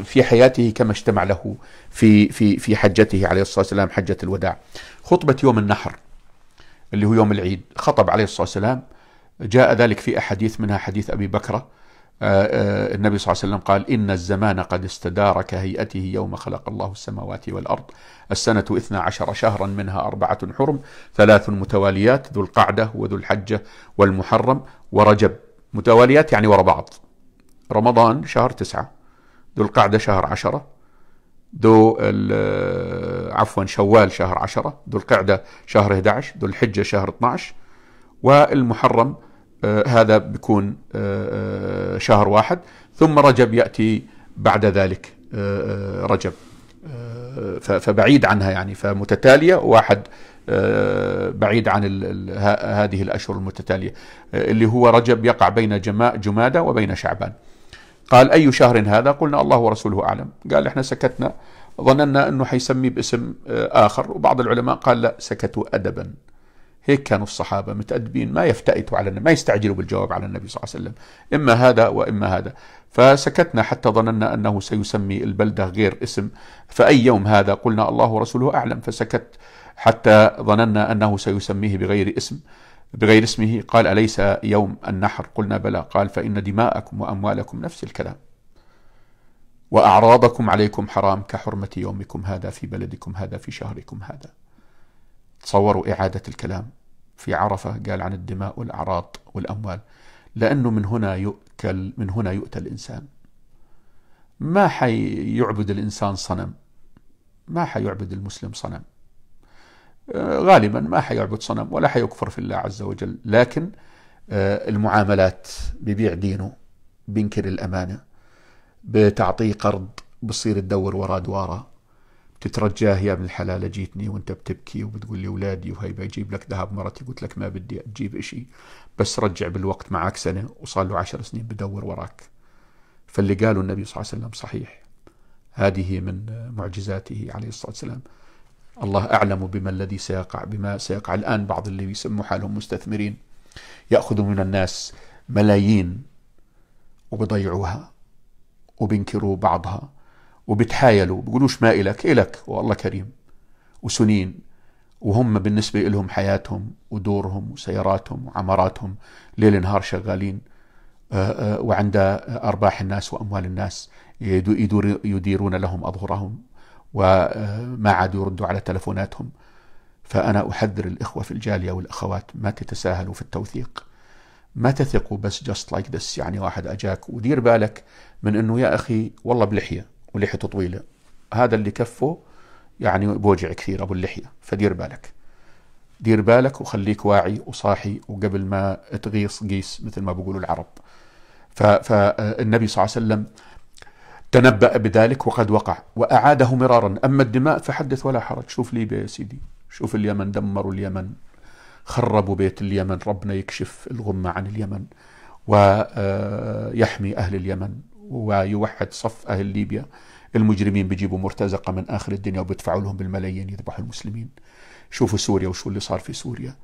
في حياته كما اجتمع له في في في حجته عليه الصلاه والسلام حجه الوداع. خطبه يوم النحر اللي هو يوم العيد خطب عليه الصلاه والسلام جاء ذلك في احاديث منها حديث ابي بكره آه، آه، النبي صلى الله عليه وسلم قال إن الزمان قد استدار كهيئته يوم خلق الله السماوات والأرض السنة إثنى عشر شهرا منها أربعة حرم ثلاث متواليات ذو القعدة وذو الحجة والمحرم ورجب متواليات يعني وراء بعض رمضان شهر تسعة ذو القعدة شهر عشرة ذو عفوا شوال شهر عشرة ذو القعدة شهر 11 ذو الحجة شهر 12 والمحرم آه، هذا بيكون آه، آه، شهر واحد ثم رجب يأتي بعد ذلك رجب فبعيد عنها يعني فمتتالية واحد بعيد عن هذه الأشهر المتتالية اللي هو رجب يقع بين جمادة وبين شعبان قال أي شهر هذا قلنا الله ورسوله أعلم قال إحنا سكتنا ظننا أنه حيسميه باسم آه, آخر وبعض العلماء قال لا سكتوا أدبا هيك كانوا الصحابة متأدبين ما يفتئتوا على النبي ما يستعجلوا بالجواب على النبي صلى الله عليه وسلم إما هذا وإما هذا فسكتنا حتى ظننا أنه سيسمي البلدة غير اسم فأي يوم هذا قلنا الله ورسوله أعلم فسكت حتى ظننا أنه سيسميه بغير اسم بغير اسمه قال أليس يوم النحر قلنا بلى قال فإن دماءكم وأموالكم نفس الكلام وأعراضكم عليكم حرام كحرمة يومكم هذا في بلدكم هذا في شهركم هذا تصوروا إعادة الكلام في عرفة قال عن الدماء والأعراض والأموال لأنه من هنا يؤكل من هنا يؤتى الإنسان ما حيعبد الإنسان صنم ما حيعبد المسلم صنم آه، غالبا ما حيعبد صنم ولا حيكفر في الله عز وجل لكن آه، المعاملات ببيع دينه بينكر الأمانة بتعطيه قرض بصير تدور وراه دواره بتترجاه يا ابن الحلال جيتني وانت بتبكي وبتقول لي اولادي وهي بجيب لك ذهب مرتي قلت لك ما بدي اجيب اشي بس رجع بالوقت معك سنه وصار له عشر سنين بدور وراك فاللي قاله النبي صلى الله عليه وسلم صحيح هذه من معجزاته عليه الصلاه والسلام الله أعلم بما الذي سيقع بما سيقع الآن بعض اللي يسموا حالهم مستثمرين يأخذوا من الناس ملايين وبضيعوها وبينكروا بعضها وبتحايلوا بيقولوش ما إلك إلك والله كريم وسنين وهم بالنسبة لهم حياتهم ودورهم وسياراتهم وعماراتهم ليل نهار شغالين آه، آه، وعند أرباح الناس وأموال الناس يديرون لهم أظهرهم وما عادوا يردوا على تلفوناتهم فأنا أحذر الإخوة في الجالية والأخوات ما تتساهلوا في التوثيق ما تثقوا بس جاست لايك ذس يعني واحد أجاك ودير بالك من أنه يا أخي والله بلحية ولحيته طويلة هذا اللي كفه يعني بوجع كثير أبو اللحية فدير بالك دير بالك وخليك واعي وصاحي وقبل ما تغيص قيس مثل ما بيقولوا العرب فالنبي صلى الله عليه وسلم تنبأ بذلك وقد وقع وأعاده مرارا أما الدماء فحدث ولا حرج شوف ليبيا يا سيدي شوف اليمن دمروا اليمن خربوا بيت اليمن ربنا يكشف الغمة عن اليمن ويحمي أهل اليمن ويوحد صف أهل ليبيا المجرمين بيجيبوا مرتزقة من آخر الدنيا وبيدفعوا لهم بالملايين يذبحوا المسلمين شوفوا سوريا وشو اللي صار في سوريا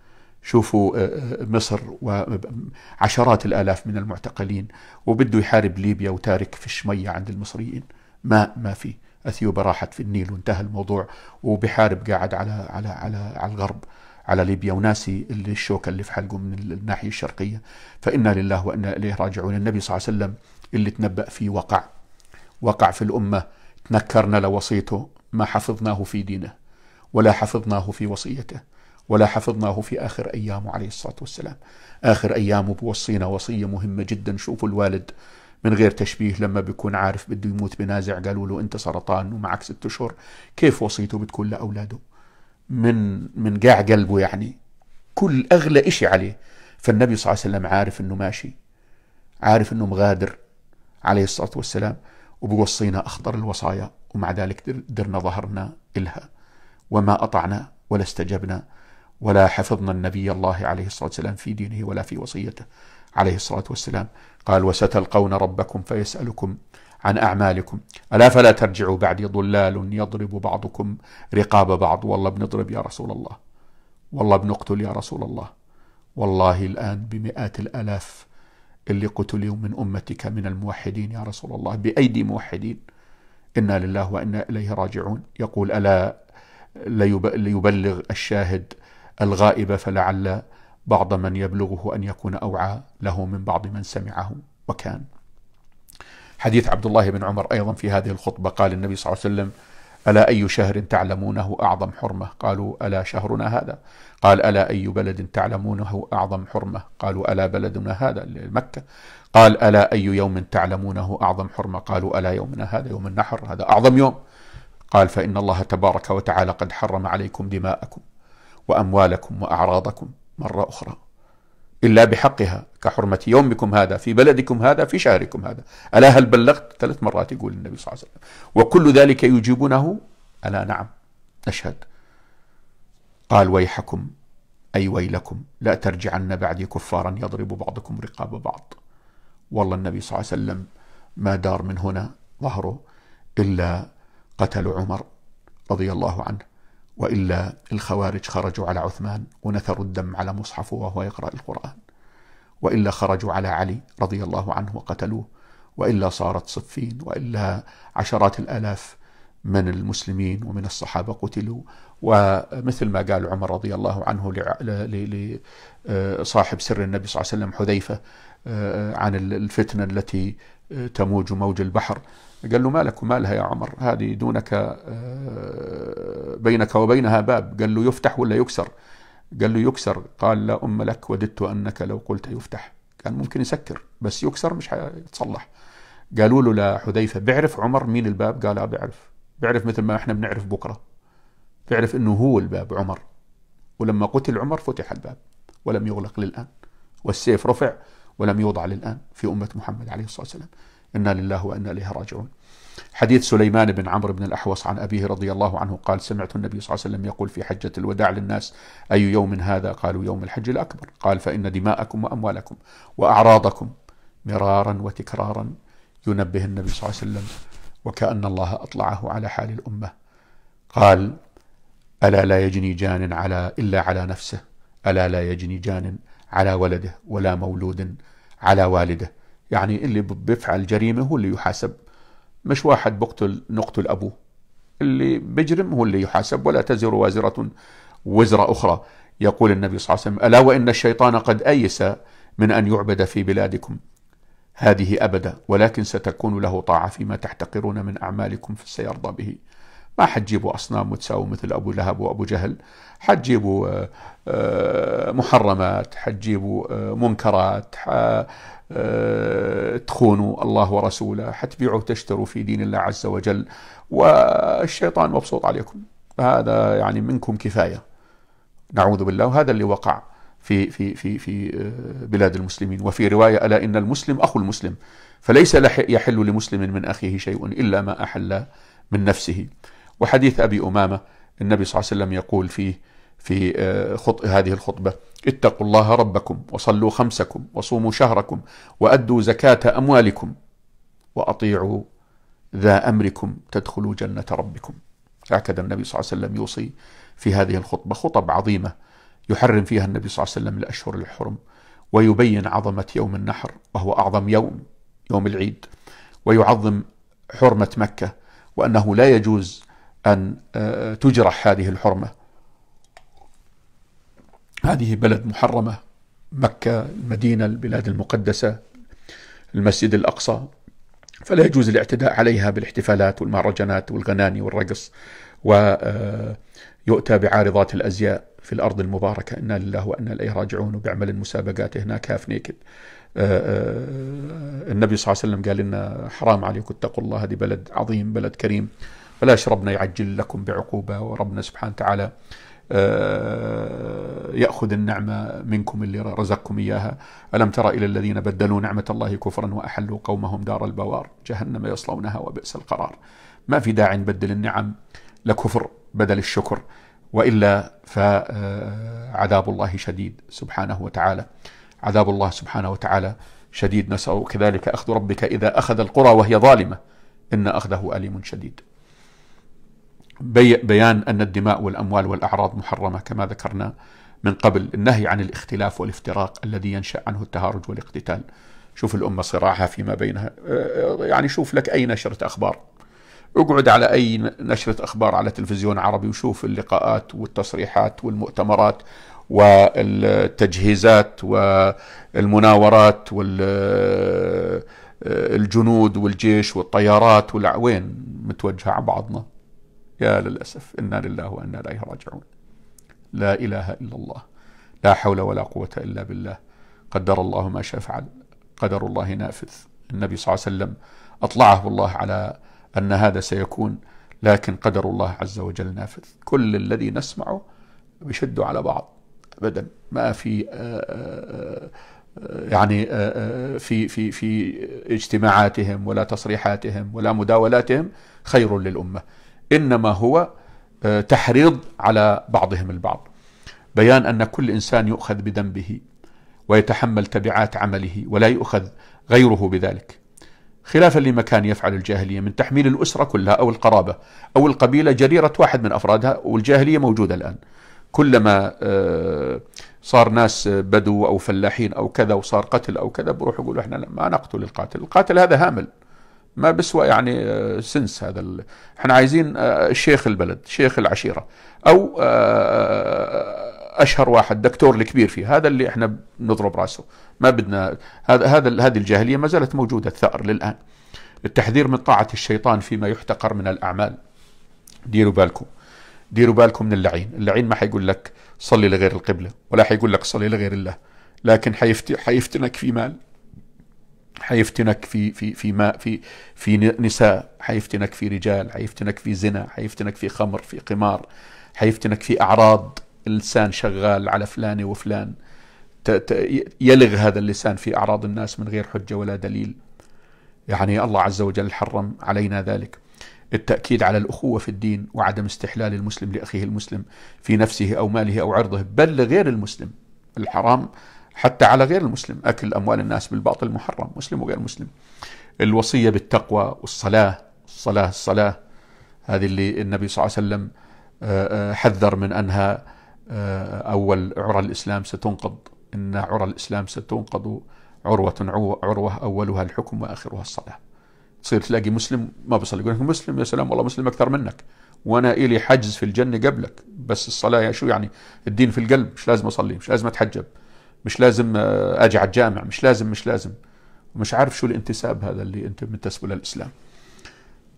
شوفوا آه، آه، مصر وعشرات الآلاف من المعتقلين وبده يحارب ليبيا وتارك في الشمية عند المصريين ما ما في اثيوبيا راحت في النيل وانتهى الموضوع وبحارب قاعد على على على على الغرب على ليبيا وناسي اللي الشوكه اللي في حلقه من الناحيه الشرقيه فانا لله وانا اليه راجعون النبي صلى الله عليه وسلم اللي تنبأ فيه وقع وقع في الامه تنكرنا لوصيته ما حفظناه في دينه ولا حفظناه في وصيته ولا حفظناه في آخر أيامه عليه الصلاة والسلام آخر أيامه بوصينا وصية مهمة جدا شوفوا الوالد من غير تشبيه لما بيكون عارف بده يموت بنازع قالوا له أنت سرطان ومعك ست أشهر كيف وصيته بتكون لأولاده من من قاع قلبه يعني كل أغلى إشي عليه فالنبي صلى الله عليه وسلم عارف أنه ماشي عارف أنه مغادر عليه الصلاة والسلام وبوصينا أخطر الوصايا ومع ذلك درنا ظهرنا إلها وما أطعنا ولا استجبنا ولا حفظنا النبي الله عليه الصلاة والسلام في دينه ولا في وصيته عليه الصلاة والسلام قال وستلقون ربكم فيسألكم عن أعمالكم ألا فلا ترجعوا بعدي ضلال يضرب بعضكم رقاب بعض والله بنضرب يا رسول الله والله بنقتل يا رسول الله والله الآن بمئات الآلاف اللي قتلوا من أمتك من الموحدين يا رسول الله بأيدي موحدين إنا لله وإنا إليه راجعون يقول ألا ليبلغ الشاهد الغائبة فلعل بعض من يبلغه أن يكون أوعى له من بعض من سمعه وكان حديث عبد الله بن عمر أيضا في هذه الخطبة قال النبي صلى الله عليه وسلم ألا أي شهر تعلمونه أعظم حرمة قالوا ألا شهرنا هذا قال ألا أي بلد تعلمونه أعظم حرمة قالوا ألا بلدنا هذا مكة قال ألا أي يوم تعلمونه أعظم حرمة قالوا ألا يومنا هذا يوم النحر هذا أعظم يوم قال فإن الله تبارك وتعالى قد حرم عليكم دماءكم واموالكم واعراضكم مره اخرى الا بحقها كحرمه يومكم هذا في بلدكم هذا في شهركم هذا الا هل بلغت ثلاث مرات يقول النبي صلى الله عليه وسلم وكل ذلك يجيبونه الا نعم نشهد قال ويحكم أي ويلكم لا ترجعن بعدي كفارا يضرب بعضكم رقاب بعض والله النبي صلى الله عليه وسلم ما دار من هنا ظهره إلا قتل عمر رضي الله عنه وإلا الخوارج خرجوا على عثمان ونثروا الدم على مصحفه وهو يقرأ القرآن وإلا خرجوا على علي رضي الله عنه وقتلوه وإلا صارت صفين وإلا عشرات الآلاف من المسلمين ومن الصحابة قتلوا ومثل ما قال عمر رضي الله عنه لصاحب سر النبي صلى الله عليه وسلم حذيفة آه، عن الفتنة التي آه، تموج موج البحر قال له مالك ومالها يا عمر هذه دونك آه، بينك وبينها باب قال له يفتح ولا يكسر قال له يكسر قال لا أم لك وددت أنك لو قلت يفتح كان ممكن يسكر بس يكسر مش هيتصلح قالوا له لحذيفة بعرف عمر مين الباب قال بعرف بعرف مثل ما احنا بنعرف بكرة بعرف انه هو الباب عمر ولما قتل عمر فتح الباب ولم يغلق للآن والسيف رفع ولم يوضع للآن في أمة محمد عليه الصلاة والسلام إنا لله وإنا إليه راجعون حديث سليمان بن عمرو بن الأحوص عن أبيه رضي الله عنه قال سمعت النبي صلى الله عليه وسلم يقول في حجة الوداع للناس أي يوم هذا قالوا يوم الحج الأكبر قال فإن دماءكم وأموالكم وأعراضكم مرارا وتكرارا ينبه النبي صلى الله عليه وسلم وكأن الله أطلعه على حال الأمة قال ألا لا يجني جان على إلا على نفسه ألا لا يجني جان على ولده ولا مولود على والده يعني اللي بيفعل جريمة هو اللي يحاسب مش واحد بقتل نقتل أبوه اللي بجرم هو اللي يحاسب ولا تزر وازرة وزر أخرى يقول النبي صلى الله عليه وسلم ألا وإن الشيطان قد أيس من أن يعبد في بلادكم هذه أبدا ولكن ستكون له طاعة فيما تحتقرون من أعمالكم فسيرضى به ما حتجيبوا أصنام وتساووا مثل أبو لهب وأبو جهل حتجيبوا آه، آه، محرمات حتجيبوا آه، منكرات تخونوا الله ورسوله حتبيعوا وتشتروا في دين الله عز وجل والشيطان مبسوط عليكم هذا يعني منكم كفاية نعوذ بالله وهذا اللي وقع في في في في بلاد المسلمين وفي روايه الا ان المسلم اخو المسلم فليس يحل لمسلم من اخيه شيء الا ما احل من نفسه وحديث أبي أمامة النبي صلى الله عليه وسلم يقول فيه في آه، خط... هذه الخطبة اتقوا الله ربكم وصلوا خمسكم وصوموا شهركم وأدوا زكاة أموالكم وأطيعوا ذا أمركم تدخلوا جنة ربكم هكذا النبي صلى الله عليه وسلم يوصي في هذه الخطبة خطب عظيمة يحرم فيها النبي صلى الله عليه وسلم الأشهر الحرم ويبين عظمة يوم النحر وهو أعظم يوم يوم العيد ويعظم حرمة مكة وأنه لا يجوز أن آه، تجرح هذه الحرمة هذه بلد محرمة مكة المدينة البلاد المقدسة المسجد الأقصى فلا يجوز الاعتداء عليها بالاحتفالات والمهرجانات والغناني والرقص ويؤتى آه، بعارضات الأزياء في الأرض المباركة إنا لله وإنا إليه راجعون وبعمل المسابقات هناك هاف نيكد آه، النبي صلى الله عليه وسلم قال لنا حرام عليكم اتقوا الله هذه بلد عظيم بلد كريم فلاش ربنا يعجل لكم بعقوبة وربنا سبحانه وتعالى آه، يأخذ النعمة منكم اللي رزقكم إياها ألم ترى إلى الذين بدلوا نعمة الله كفرا وأحلوا قومهم دار البوار جهنم يصلونها وبئس القرار ما في داع نبدل النعم لكفر بدل الشكر وإلا فعذاب الله شديد سبحانه وتعالى عذاب الله سبحانه وتعالى شديد نسأل كذلك أخذ ربك إذا أخذ القرى وهي ظالمة إن أخذه أليم شديد بي بيان أن الدماء والأموال والأعراض محرمة كما ذكرنا من قبل النهي عن الاختلاف والافتراق الذي ينشأ عنه التهارج والاقتتال شوف الأمة صراعها فيما بينها آه، يعني شوف لك أي نشرة أخبار اقعد على أي نشرة أخبار على تلفزيون عربي وشوف اللقاءات والتصريحات والمؤتمرات والتجهيزات والمناورات والجنود آه، والجيش والطيارات وين متوجهة على بعضنا يا للأسف إنا لله وإنا إليه راجعون لا إله إلا الله لا حول ولا قوة إلا بالله قدر الله ما شاء فعل قدر الله نافذ النبي صلى الله عليه وسلم أطلعه الله على أن هذا سيكون لكن قدر الله عز وجل نافذ كل الذي نسمعه بيشد على بعض أبدا ما في آه، آه، آه، يعني في في في اجتماعاتهم ولا تصريحاتهم ولا مداولاتهم خير للامه إنما هو آه، تحريض على بعضهم البعض بيان أن كل إنسان يؤخذ بذنبه ويتحمل تبعات عمله ولا يؤخذ غيره بذلك خلافا لما كان يفعل الجاهلية من تحميل الأسرة كلها أو القرابة أو القبيلة جريرة واحد من أفرادها والجاهلية موجودة الآن كلما آه، صار ناس بدو أو فلاحين أو كذا وصار قتل أو كذا بروح يقولوا احنا ما نقتل القاتل القاتل هذا هامل ما بسوى يعني آه، سنس هذا ال... احنا عايزين آه، شيخ البلد شيخ العشيره او آه، اشهر واحد دكتور الكبير فيه هذا اللي احنا بنضرب راسه ما بدنا هذا هذا هذه الجاهليه ما زالت موجوده الثأر للان التحذير من طاعه الشيطان فيما يحتقر من الاعمال ديروا بالكم ديروا بالكم من اللعين اللعين ما حيقول لك صلي لغير القبله ولا حيقول لك صلي لغير الله لكن حيفتنك في مال حيفتنك في في في ماء في في نساء حيفتنك في رجال حيفتنك في زنا حيفتنك في خمر في قمار حيفتنك في اعراض اللسان شغال على فلان وفلان يلغ هذا اللسان في اعراض الناس من غير حجه ولا دليل يعني الله عز وجل حرم علينا ذلك التأكيد على الأخوة في الدين وعدم استحلال المسلم لأخيه المسلم في نفسه أو ماله أو عرضه بل لغير المسلم الحرام حتى على غير المسلم أكل أموال الناس بالباطل محرم مسلم وغير مسلم الوصية بالتقوى والصلاة الصلاة الصلاة هذه اللي النبي صلى الله عليه وسلم آه، آه، حذر من أنها آه، أول عرى الإسلام ستنقض إن عرى الإسلام ستنقض عروة عروة أولها الحكم وآخرها الصلاة تصير تلاقي مسلم ما بيصلي يقول لك مسلم يا سلام والله مسلم أكثر منك وأنا إلي حجز في الجنة قبلك بس الصلاة يا شو يعني الدين في القلب مش لازم أصلي مش لازم أتحجب مش لازم آه، اجي على الجامع مش لازم مش لازم مش عارف شو الانتساب هذا اللي انت منتسب للاسلام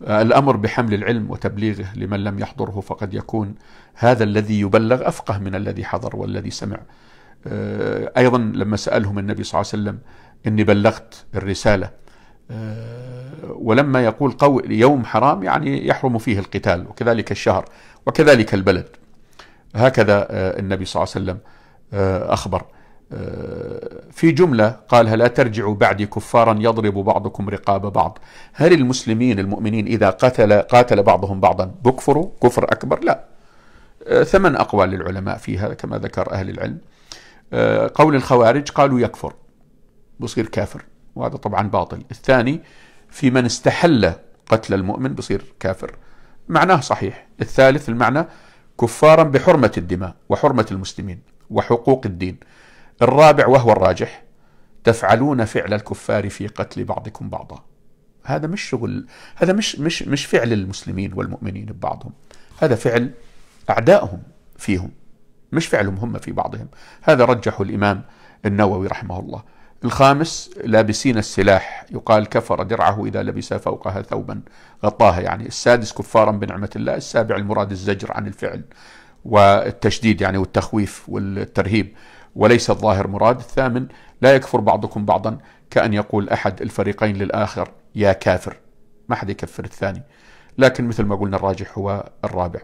آه، الامر بحمل العلم وتبليغه لمن لم يحضره فقد يكون هذا الذي يبلغ افقه من الذي حضر والذي سمع آه، ايضا لما سالهم النبي صلى الله عليه وسلم اني بلغت الرساله ولما يقول قو يوم حرام يعني يحرم فيه القتال وكذلك الشهر وكذلك البلد هكذا النبي صلى الله عليه وسلم اخبر آه، في جملة قالها لا ترجعوا بعدي كفارا يضرب بعضكم رقاب بعض هل المسلمين المؤمنين إذا قتل قاتل بعضهم بعضا بكفروا كفر أكبر لا آه، ثمن أقوال للعلماء فيها كما ذكر أهل العلم آه، قول الخوارج قالوا يكفر بصير كافر وهذا طبعا باطل الثاني في من استحل قتل المؤمن بصير كافر معناه صحيح الثالث المعنى كفارا بحرمة الدماء وحرمة المسلمين وحقوق الدين الرابع وهو الراجح تفعلون فعل الكفار في قتل بعضكم بعضا هذا مش شغل هذا مش مش مش فعل المسلمين والمؤمنين ببعضهم هذا فعل اعدائهم فيهم مش فعلهم هم في بعضهم هذا رجحه الامام النووي رحمه الله الخامس لابسين السلاح يقال كفر درعه إذا لبس فوقها ثوبا غطاها يعني السادس كفارا بنعمة الله السابع المراد الزجر عن الفعل والتشديد يعني والتخويف والترهيب وليس الظاهر مراد الثامن لا يكفر بعضكم بعضا كأن يقول أحد الفريقين للآخر يا كافر ما حد يكفر الثاني لكن مثل ما قلنا الراجح هو الرابع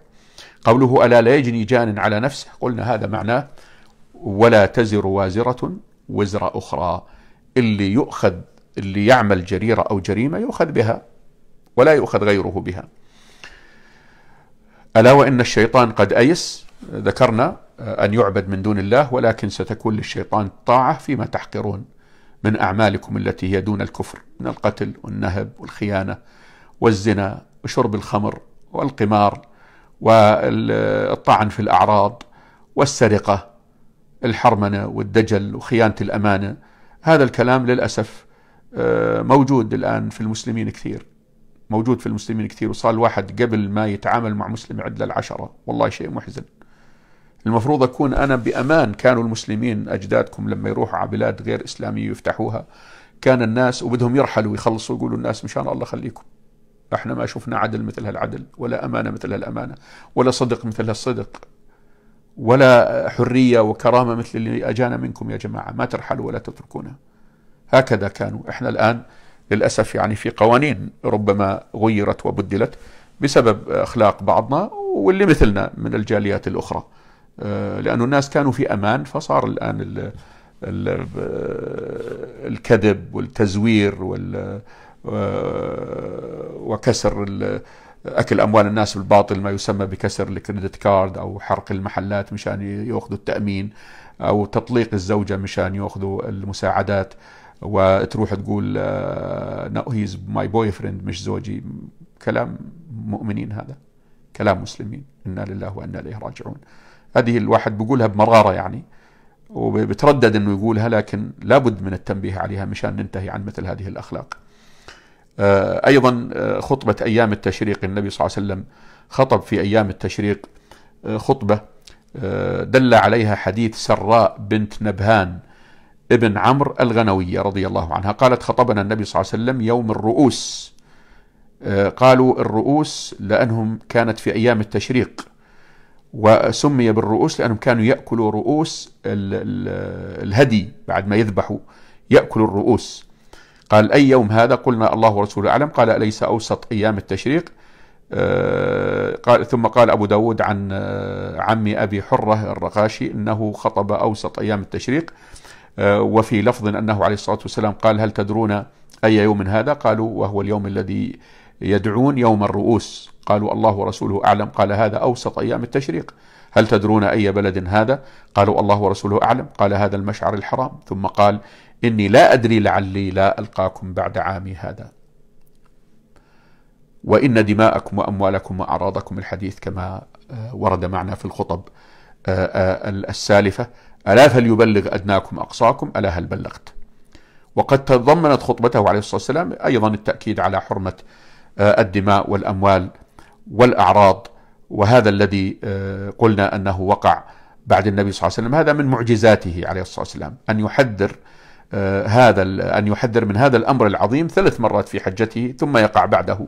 قوله ألا لا يجني جان على نفسه قلنا هذا معناه ولا تزر وازرة وزر أخرى اللي يؤخذ اللي يعمل جريرة أو جريمة يؤخذ بها ولا يؤخذ غيره بها ألا وإن الشيطان قد أيس ذكرنا أن يعبد من دون الله ولكن ستكون للشيطان طاعة فيما تحقرون من أعمالكم التي هي دون الكفر من القتل والنهب والخيانة والزنا وشرب الخمر والقمار والطعن في الأعراض والسرقة الحرمنة والدجل وخيانة الأمانة هذا الكلام للأسف آه، موجود الآن في المسلمين كثير موجود في المسلمين كثير وصار الواحد قبل ما يتعامل مع مسلم يعد للعشرة والله شيء محزن المفروض أكون أنا بأمان كانوا المسلمين أجدادكم لما يروحوا على بلاد غير إسلامية يفتحوها كان الناس وبدهم يرحلوا ويخلصوا يقولوا الناس مشان الله خليكم احنا ما شفنا عدل مثل هالعدل ولا أمانة مثل هالأمانة ولا صدق مثل هالصدق ولا حرية وكرامة مثل اللي أجانا منكم يا جماعة ما ترحلوا ولا تتركونا هكذا كانوا احنا الآن للأسف يعني في قوانين ربما غيرت وبدلت بسبب أخلاق بعضنا واللي مثلنا من الجاليات الأخرى آه، لأن الناس كانوا في أمان فصار الآن الـ الـ آه، الكذب والتزوير والـ آه، وكسر اكل اموال الناس بالباطل ما يسمى بكسر الكريدت كارد او حرق المحلات مشان ياخذوا التامين او تطليق الزوجه مشان ياخذوا المساعدات وتروح تقول نو هيز ماي بوي فريند مش زوجي كلام مؤمنين هذا كلام مسلمين انا لله وانا اليه راجعون هذه الواحد بيقولها بمرارة يعني وبتردد انه يقولها لكن لابد من التنبيه عليها مشان ننتهي عن مثل هذه الاخلاق. آه، ايضا آه، خطبه ايام التشريق النبي صلى الله عليه وسلم خطب في ايام التشريق آه، خطبه دل عليها حديث سراء بنت نبهان ابن عمرو الغنويه رضي الله عنها قالت خطبنا النبي صلى الله عليه وسلم يوم الرؤوس قالوا الرؤوس لانهم كانت في ايام التشريق وسمي بالرؤوس لأنهم كانوا يأكلوا رؤوس الهدي بعد ما يذبحوا يأكلوا الرؤوس قال أي يوم هذا قلنا الله ورسوله أعلم قال أليس أوسط أيام التشريق آه، قال ثم قال أبو داود عن آه، عم أبي حرة الرقاشي أنه خطب أوسط أيام التشريق آه، وفي لفظ أنه عليه الصلاة والسلام قال هل تدرون أي يوم هذا قالوا وهو اليوم الذي يدعون يوم الرؤوس قالوا الله ورسوله أعلم قال هذا أوسط أيام التشريق هل تدرون أي بلد هذا قالوا الله ورسوله أعلم قال هذا المشعر الحرام ثم قال إني لا أدري لعلي لا ألقاكم بعد عامي هذا وإن دماءكم وأموالكم وأعراضكم الحديث كما آه، ورد معنا في الخطب آه، آه، السالفة ألا فليبلغ أدناكم أقصاكم ألا هل بلغت وقد تضمنت خطبته عليه الصلاة والسلام أيضا التأكيد على حرمة الدماء والأموال والأعراض وهذا الذي آه، قلنا أنه وقع بعد النبي صلى الله عليه وسلم هذا من معجزاته عليه الصلاة والسلام أن يحذر آه، هذا أن يحذر من هذا الأمر العظيم ثلاث مرات في حجته ثم يقع بعده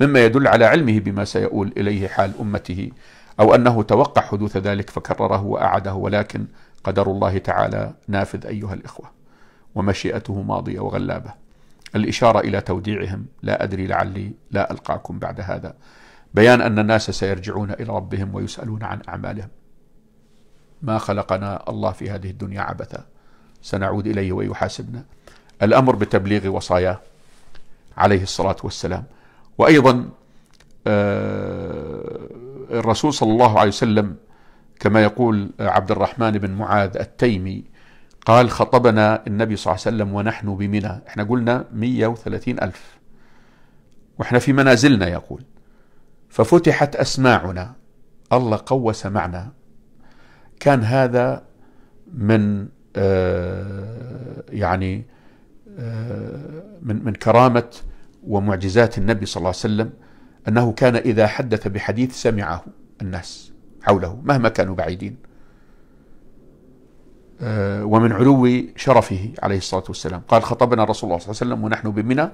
مما يدل على علمه بما سيؤول إليه حال أمته أو أنه توقع حدوث ذلك فكرره وأعده ولكن قدر الله تعالى نافذ أيها الإخوة ومشيئته ماضية وغلابة الإشارة إلى توديعهم لا أدري لعلي لا ألقاكم بعد هذا بيان أن الناس سيرجعون إلى ربهم ويسألون عن أعمالهم ما خلقنا الله في هذه الدنيا عبثا سنعود إليه ويحاسبنا الأمر بتبليغ وصاياه عليه الصلاة والسلام وأيضا آه، الرسول صلى الله عليه وسلم كما يقول عبد الرحمن بن معاذ التيمي قال خطبنا النبي صلى الله عليه وسلم ونحن بمنى احنا قلنا 130 ألف واحنا في منازلنا يقول ففتحت أسماعنا الله قوى سمعنا كان هذا من آه، يعني آه، من من كرامة ومعجزات النبي صلى الله عليه وسلم أنه كان إذا حدث بحديث سمعه الناس حوله مهما كانوا بعيدين آه، ومن علو شرفه عليه الصلاة والسلام قال خطبنا رسول الله صلى الله عليه وسلم ونحن بمنى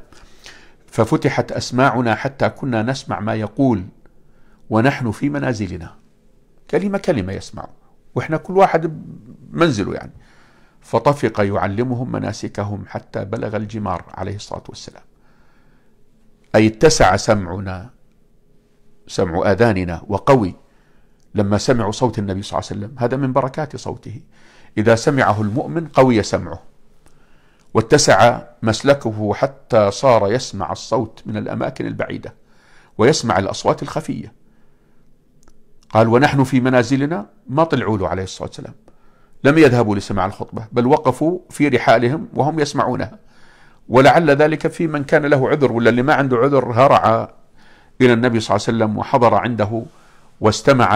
ففتحت أسماعنا حتى كنا نسمع ما يقول ونحن في منازلنا كلمة كلمة يسمع وإحنا كل واحد منزله يعني فطفق يعلمهم مناسكهم حتى بلغ الجمار عليه الصلاة والسلام أي اتسع سمعنا سمع آذاننا وقوي لما سمعوا صوت النبي صلى الله عليه وسلم هذا من بركات صوته إذا سمعه المؤمن قوي سمعه واتسع مسلكه حتى صار يسمع الصوت من الاماكن البعيده ويسمع الاصوات الخفيه قال ونحن في منازلنا ما طلعوا له عليه الصلاه والسلام لم يذهبوا لسماع الخطبه بل وقفوا في رحالهم وهم يسمعونها ولعل ذلك في من كان له عذر ولا اللي ما عنده عذر هرع الى النبي صلى الله عليه وسلم وحضر عنده واستمع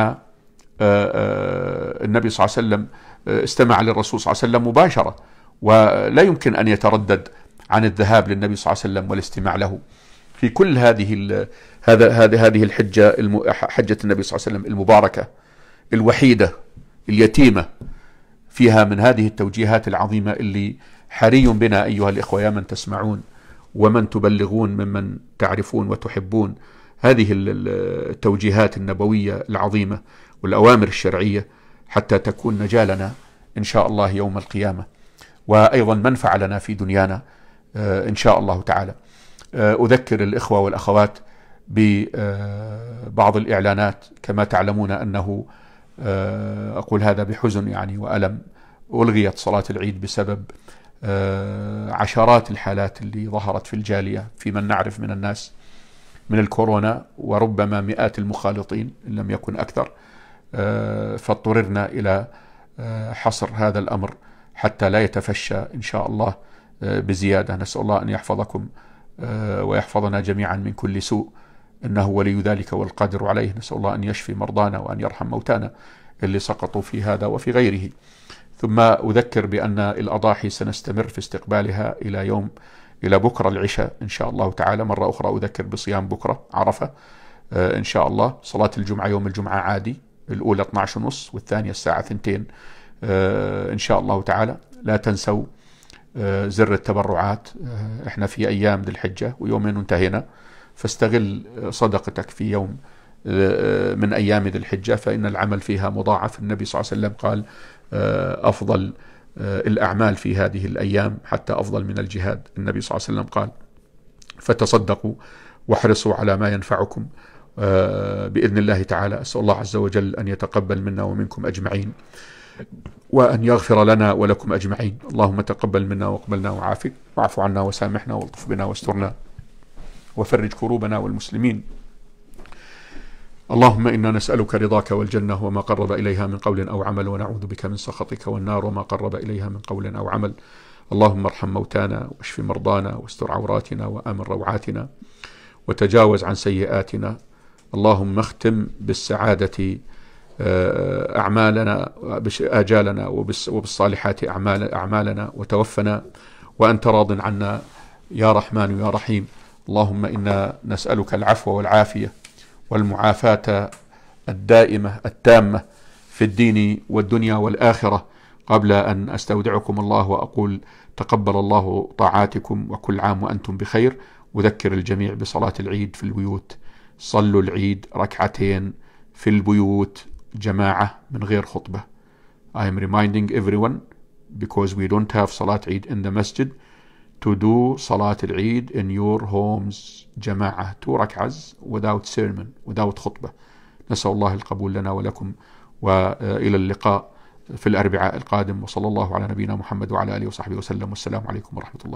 آه، آه، النبي صلى الله عليه وسلم آه، استمع للرسول صلى الله عليه وسلم مباشره ولا يمكن أن يتردد عن الذهاب للنبي صلى الله عليه وسلم والاستماع له في كل هذه هذا هذه هذه الحجة حجة النبي صلى الله عليه وسلم المباركة الوحيدة اليتيمة فيها من هذه التوجيهات العظيمة اللي حري بنا أيها الإخوة يا من تسمعون ومن تبلغون ممن تعرفون وتحبون هذه التوجيهات النبوية العظيمة والأوامر الشرعية حتى تكون نجالنا إن شاء الله يوم القيامة وأيضا منفعة لنا في دنيانا آه، إن شاء الله تعالى آه، أذكر الإخوة والأخوات ببعض آه، الإعلانات كما تعلمون أنه أقول هذا بحزن يعني وألم ألغيت صلاة العيد بسبب عشرات الحالات اللي ظهرت في الجالية في من نعرف من الناس من الكورونا وربما مئات المخالطين إن لم يكن أكثر فاضطررنا إلى حصر هذا الأمر حتى لا يتفشى إن شاء الله آه، بزيادة نسأل الله أن يحفظكم آه، ويحفظنا جميعا من كل سوء إنه ولي ذلك والقادر عليه نسأل الله أن يشفي مرضانا وأن يرحم موتانا اللي سقطوا في هذا وفي غيره ثم أذكر بأن الأضاحي سنستمر في استقبالها إلى يوم إلى بكرة العشاء إن شاء الله تعالى مرة أخرى أذكر بصيام بكرة عرفة آه، إن شاء الله صلاة الجمعة يوم الجمعة عادي الأولى 12 ونص والثانية الساعة 2 إن شاء الله تعالى لا تنسوا آه، زر التبرعات آه، احنا في أيام ذي الحجة ويومين وانتهينا فاستغل آه، صدقتك في يوم من أيام ذي الحجة فإن العمل فيها مضاعف النبي صلى الله عليه وسلم قال أفضل الأعمال في هذه الأيام حتى أفضل من الجهاد النبي صلى الله عليه وسلم قال فتصدقوا واحرصوا على ما ينفعكم بإذن الله تعالى أسأل الله عز وجل أن يتقبل منا ومنكم أجمعين وأن يغفر لنا ولكم أجمعين اللهم تقبل منا وقبلنا وعافنا واعف عنا وسامحنا والطف بنا واسترنا وفرج كروبنا والمسلمين اللهم إنا نسألك رضاك والجنة وما قرب إليها من قول أو عمل ونعوذ بك من سخطك والنار وما قرب إليها من قول أو عمل اللهم ارحم موتانا واشف مرضانا واستر عوراتنا وامن روعاتنا وتجاوز عن سيئاتنا اللهم اختم بالسعاده أعمالنا آجالنا وبالصالحات أعمال أعمالنا وتوفنا وأنت راض عنا يا رحمن يا رحيم اللهم إنا نسألك العفو والعافية والمعافاة الدائمة التامة في الدين والدنيا والآخرة قبل أن أستودعكم الله وأقول تقبل الله طاعاتكم وكل عام وأنتم بخير أذكر الجميع بصلاة العيد في البيوت صلوا العيد ركعتين في البيوت جماعة من غير خطبة I am reminding everyone because we don't have صلاة عيد in the masjid to do صلاة العيد in your homes جماعة two ركعز without sermon without خطبة نسأل الله القبول لنا ولكم وإلى اللقاء في الأربعاء القادم وصلى الله على نبينا محمد وعلى آله وصحبه وسلم والسلام عليكم ورحمة الله